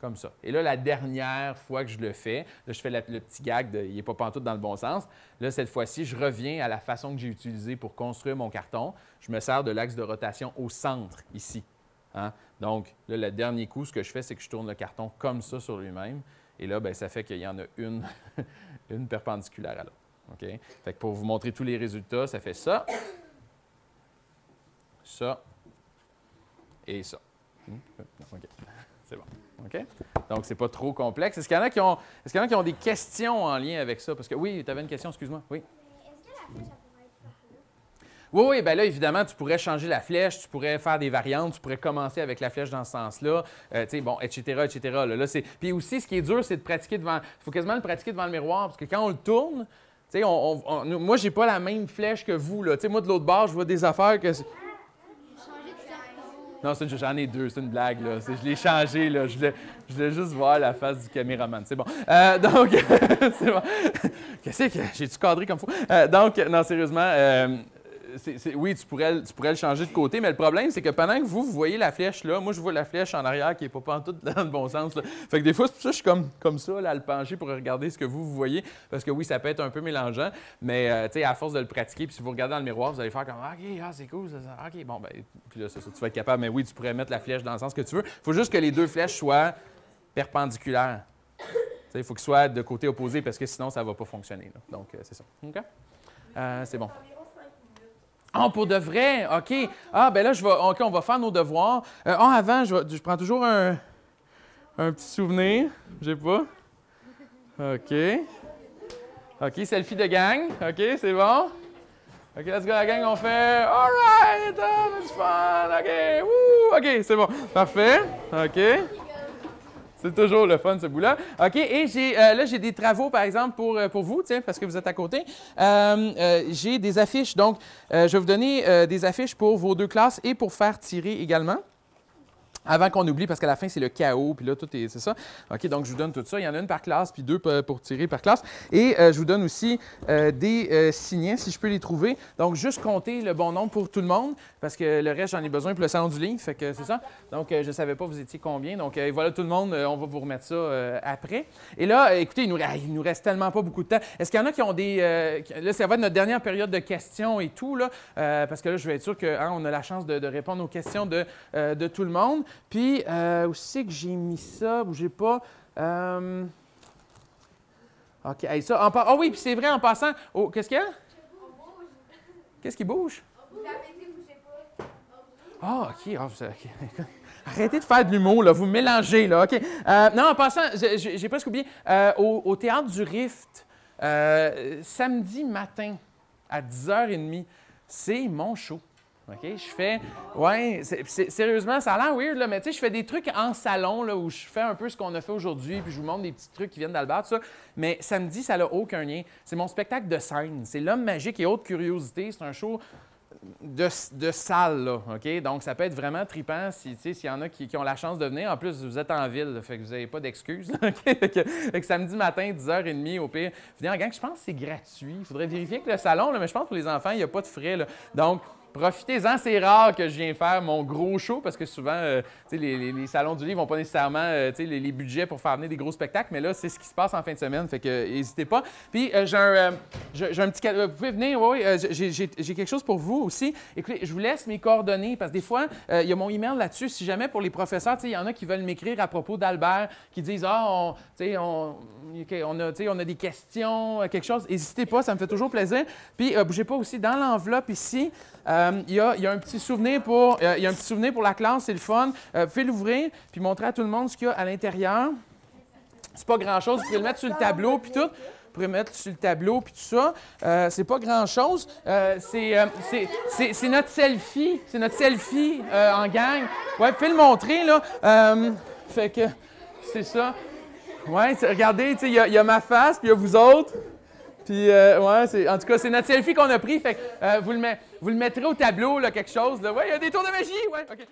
comme ça. Et là, la dernière fois que je le fais, je fais le petit gag il n'est pas pantoute dans le bon sens ». Là, cette fois-ci, je reviens à la façon que j'ai utilisée pour construire mon carton. Je me sers de l'axe de rotation au centre, ici. Hein? Donc, là, le dernier coup, ce que je fais, c'est que je tourne le carton comme ça sur lui-même. Et là, ben, ça fait qu'il y en a une, une perpendiculaire à l'autre. Fait pour vous montrer tous les résultats, ça fait ça, ça et ça. Hum, euh, ok C'est bon. OK? Donc, c'est pas trop complexe. Est-ce qu'il y en a qui ont, qui ont des questions en lien avec ça? Parce que oui, tu avais une question, excuse-moi. Oui. Est-ce que la oui, ben bien là, évidemment, tu pourrais changer la flèche, tu pourrais faire des variantes, tu pourrais commencer avec la flèche dans ce sens-là, euh, tu sais, bon, etc., etc. c'est... Puis aussi, ce qui est dur, c'est de pratiquer devant... Il faut quasiment le pratiquer devant le miroir, parce que quand on le tourne, tu sais, on, moi, j'ai pas la même flèche que vous, là. Tu sais, moi, de l'autre bord, je vois des affaires que... Non, j'en ai deux, c'est une blague, là. Je l'ai changé, là. Je voulais, je voulais, juste voir la face du caméraman. C'est bon. Euh, donc, c'est bon. Qu'est-ce que j'ai-tu cadré comme fou? Euh, donc, non, sérieusement, oui, tu pourrais, tu pourrais le changer de côté, mais le problème, c'est que pendant que vous, vous voyez la flèche là, moi, je vois la flèche en arrière qui n'est pas tout dans le bon sens. Fait que des fois, c'est pour ça que je suis comme, comme ça, là, à le pencher pour regarder ce que vous, vous voyez. Parce que oui, ça peut être un peu mélangeant, mais euh, tu sais, à force de le pratiquer, puis si vous regardez dans le miroir, vous allez faire comme OK, ah, c'est cool, ça, OK, bon, ben, puis là, ça, tu vas être capable, mais oui, tu pourrais mettre la flèche dans le sens que tu veux. Il faut juste que les deux flèches soient perpendiculaires. Il faut qu'ils soient de côté opposé parce que sinon, ça ne va pas fonctionner. Donc, euh, c'est ça. OK? Euh, c'est bon. Ah, pour de vrai, OK. Ah, ben là, je vais, on va faire nos devoirs. En euh, ah, avant, je, prends toujours un, petit souvenir. J'ai pas. OK. OK, selfie de gang. OK, c'est bon. OK, let's go, la gang, on fait All right, it's fun. OK, woo. OK, c'est bon. Parfait. OK. C'est toujours le fun, ce bout-là. OK, et j'ai, euh, là, j'ai des travaux, par exemple, pour, euh, pour vous, parce que vous êtes à côté. Euh, j'ai des affiches, donc je vais vous donner des affiches pour vos deux classes et pour faire tirer également. Avant qu'on oublie, parce qu'à la fin, c'est le chaos, puis là, tout est. C'est ça? OK, donc je vous donne tout ça. Il y en a une par classe, puis deux euh, pour tirer par classe. Et euh, je vous donne aussi euh, des signes, signets, si je peux les trouver. Donc, juste compter le bon nombre pour tout le monde, parce que le reste, j'en ai besoin pour le salon du livre. Fait que c'est ça. Donc, je ne savais pas vous étiez combien. Donc, voilà tout le monde. on va vous remettre ça après. Et là, écoutez, il nous, nous reste tellement pas beaucoup de temps. Est-ce qu'il y en a qui ont des. là, ça va être notre dernière période de questions et tout, là, parce que là, je veux être sûr qu'on hein, a la chance de, répondre aux questions de tout le monde. Puis, euh, où que j'ai mis ça? Bougez pas. Euh, OK, ça. Ah oh, oui, puis c'est vrai, en passant. qu'est-ce qu'il y a? Qu'est-ce qui bouge? Ah, OK. Ah, Arrêtez de faire de l'humour, là. Vous mélangez, là. OK. Euh, non, en passant, j'ai presque oublié. Euh, au, Théâtre du Rift, samedi matin, à 10h30, c'est mon show. OK? Je fais, ouais, sérieusement, ça a l'air weird, mais je fais des trucs en salon, là, où je fais un peu ce qu'on a fait aujourd'hui, puis je vous montre des petits trucs qui viennent d'Albert, Mais samedi, ça n'a aucun lien. C'est mon spectacle de scène. C'est L'homme magique et autres curiosités. C'est un show de, de, salle, OK? Donc, ça peut être vraiment tripant si, s'il y en a qui, ont la chance de venir. En plus, vous êtes en ville, fait que vous n'avez pas d'excuses, samedi matin, 10h30, au pire, venez en gang. Je pense que c'est gratuit. Il faudrait vérifier que le salon, mais je pense que pour les enfants, il n'y a pas de frais, Donc, Profitez-en, c'est rare que je viens faire mon gros show parce que souvent, euh, les, salons du livre n'ont pas nécessairement euh, les, budgets pour faire venir des gros spectacles, mais là, c'est ce qui se passe en fin de semaine, fait que euh, n'hésitez pas. Puis j'ai un, petit cadeau. Vous pouvez venir, oui, j'ai quelque chose pour vous aussi. Écoutez, je vous laisse mes coordonnées parce que des fois, il y a mon email là-dessus. Si jamais pour les professeurs, il y en a qui veulent m'écrire à propos d'Albert, qui disent Ah, on, on, on, a, des questions, quelque chose, n'hésitez pas, ça me fait toujours plaisir. Puis bougez pas aussi dans l'enveloppe ici. Euh, il, y a, un petit souvenir pour, euh, un petit souvenir pour la classe, c'est le fun. Euh, fais l'ouvrir, puis montrer à tout le monde ce qu'il y a à l'intérieur. C'est pas grand-chose. Vous pouvez le mettre sur le tableau, puis tout. Vous le mettre sur le tableau, puis tout ça. Euh, c'est pas grand-chose. c'est notre selfie. C'est notre selfie en gang. Ouais, fais le montrer, là. fait que c'est ça. Ouais, regardez, il y, y a ma face, puis il y a vous autres. Puis, euh, ouais, en tout cas, c'est notre selfie qu'on a pris. Fait euh, vous, le met, vous le mettrez au tableau, là, quelque chose. Là. Ouais, il y a des tours de magie. Ouais,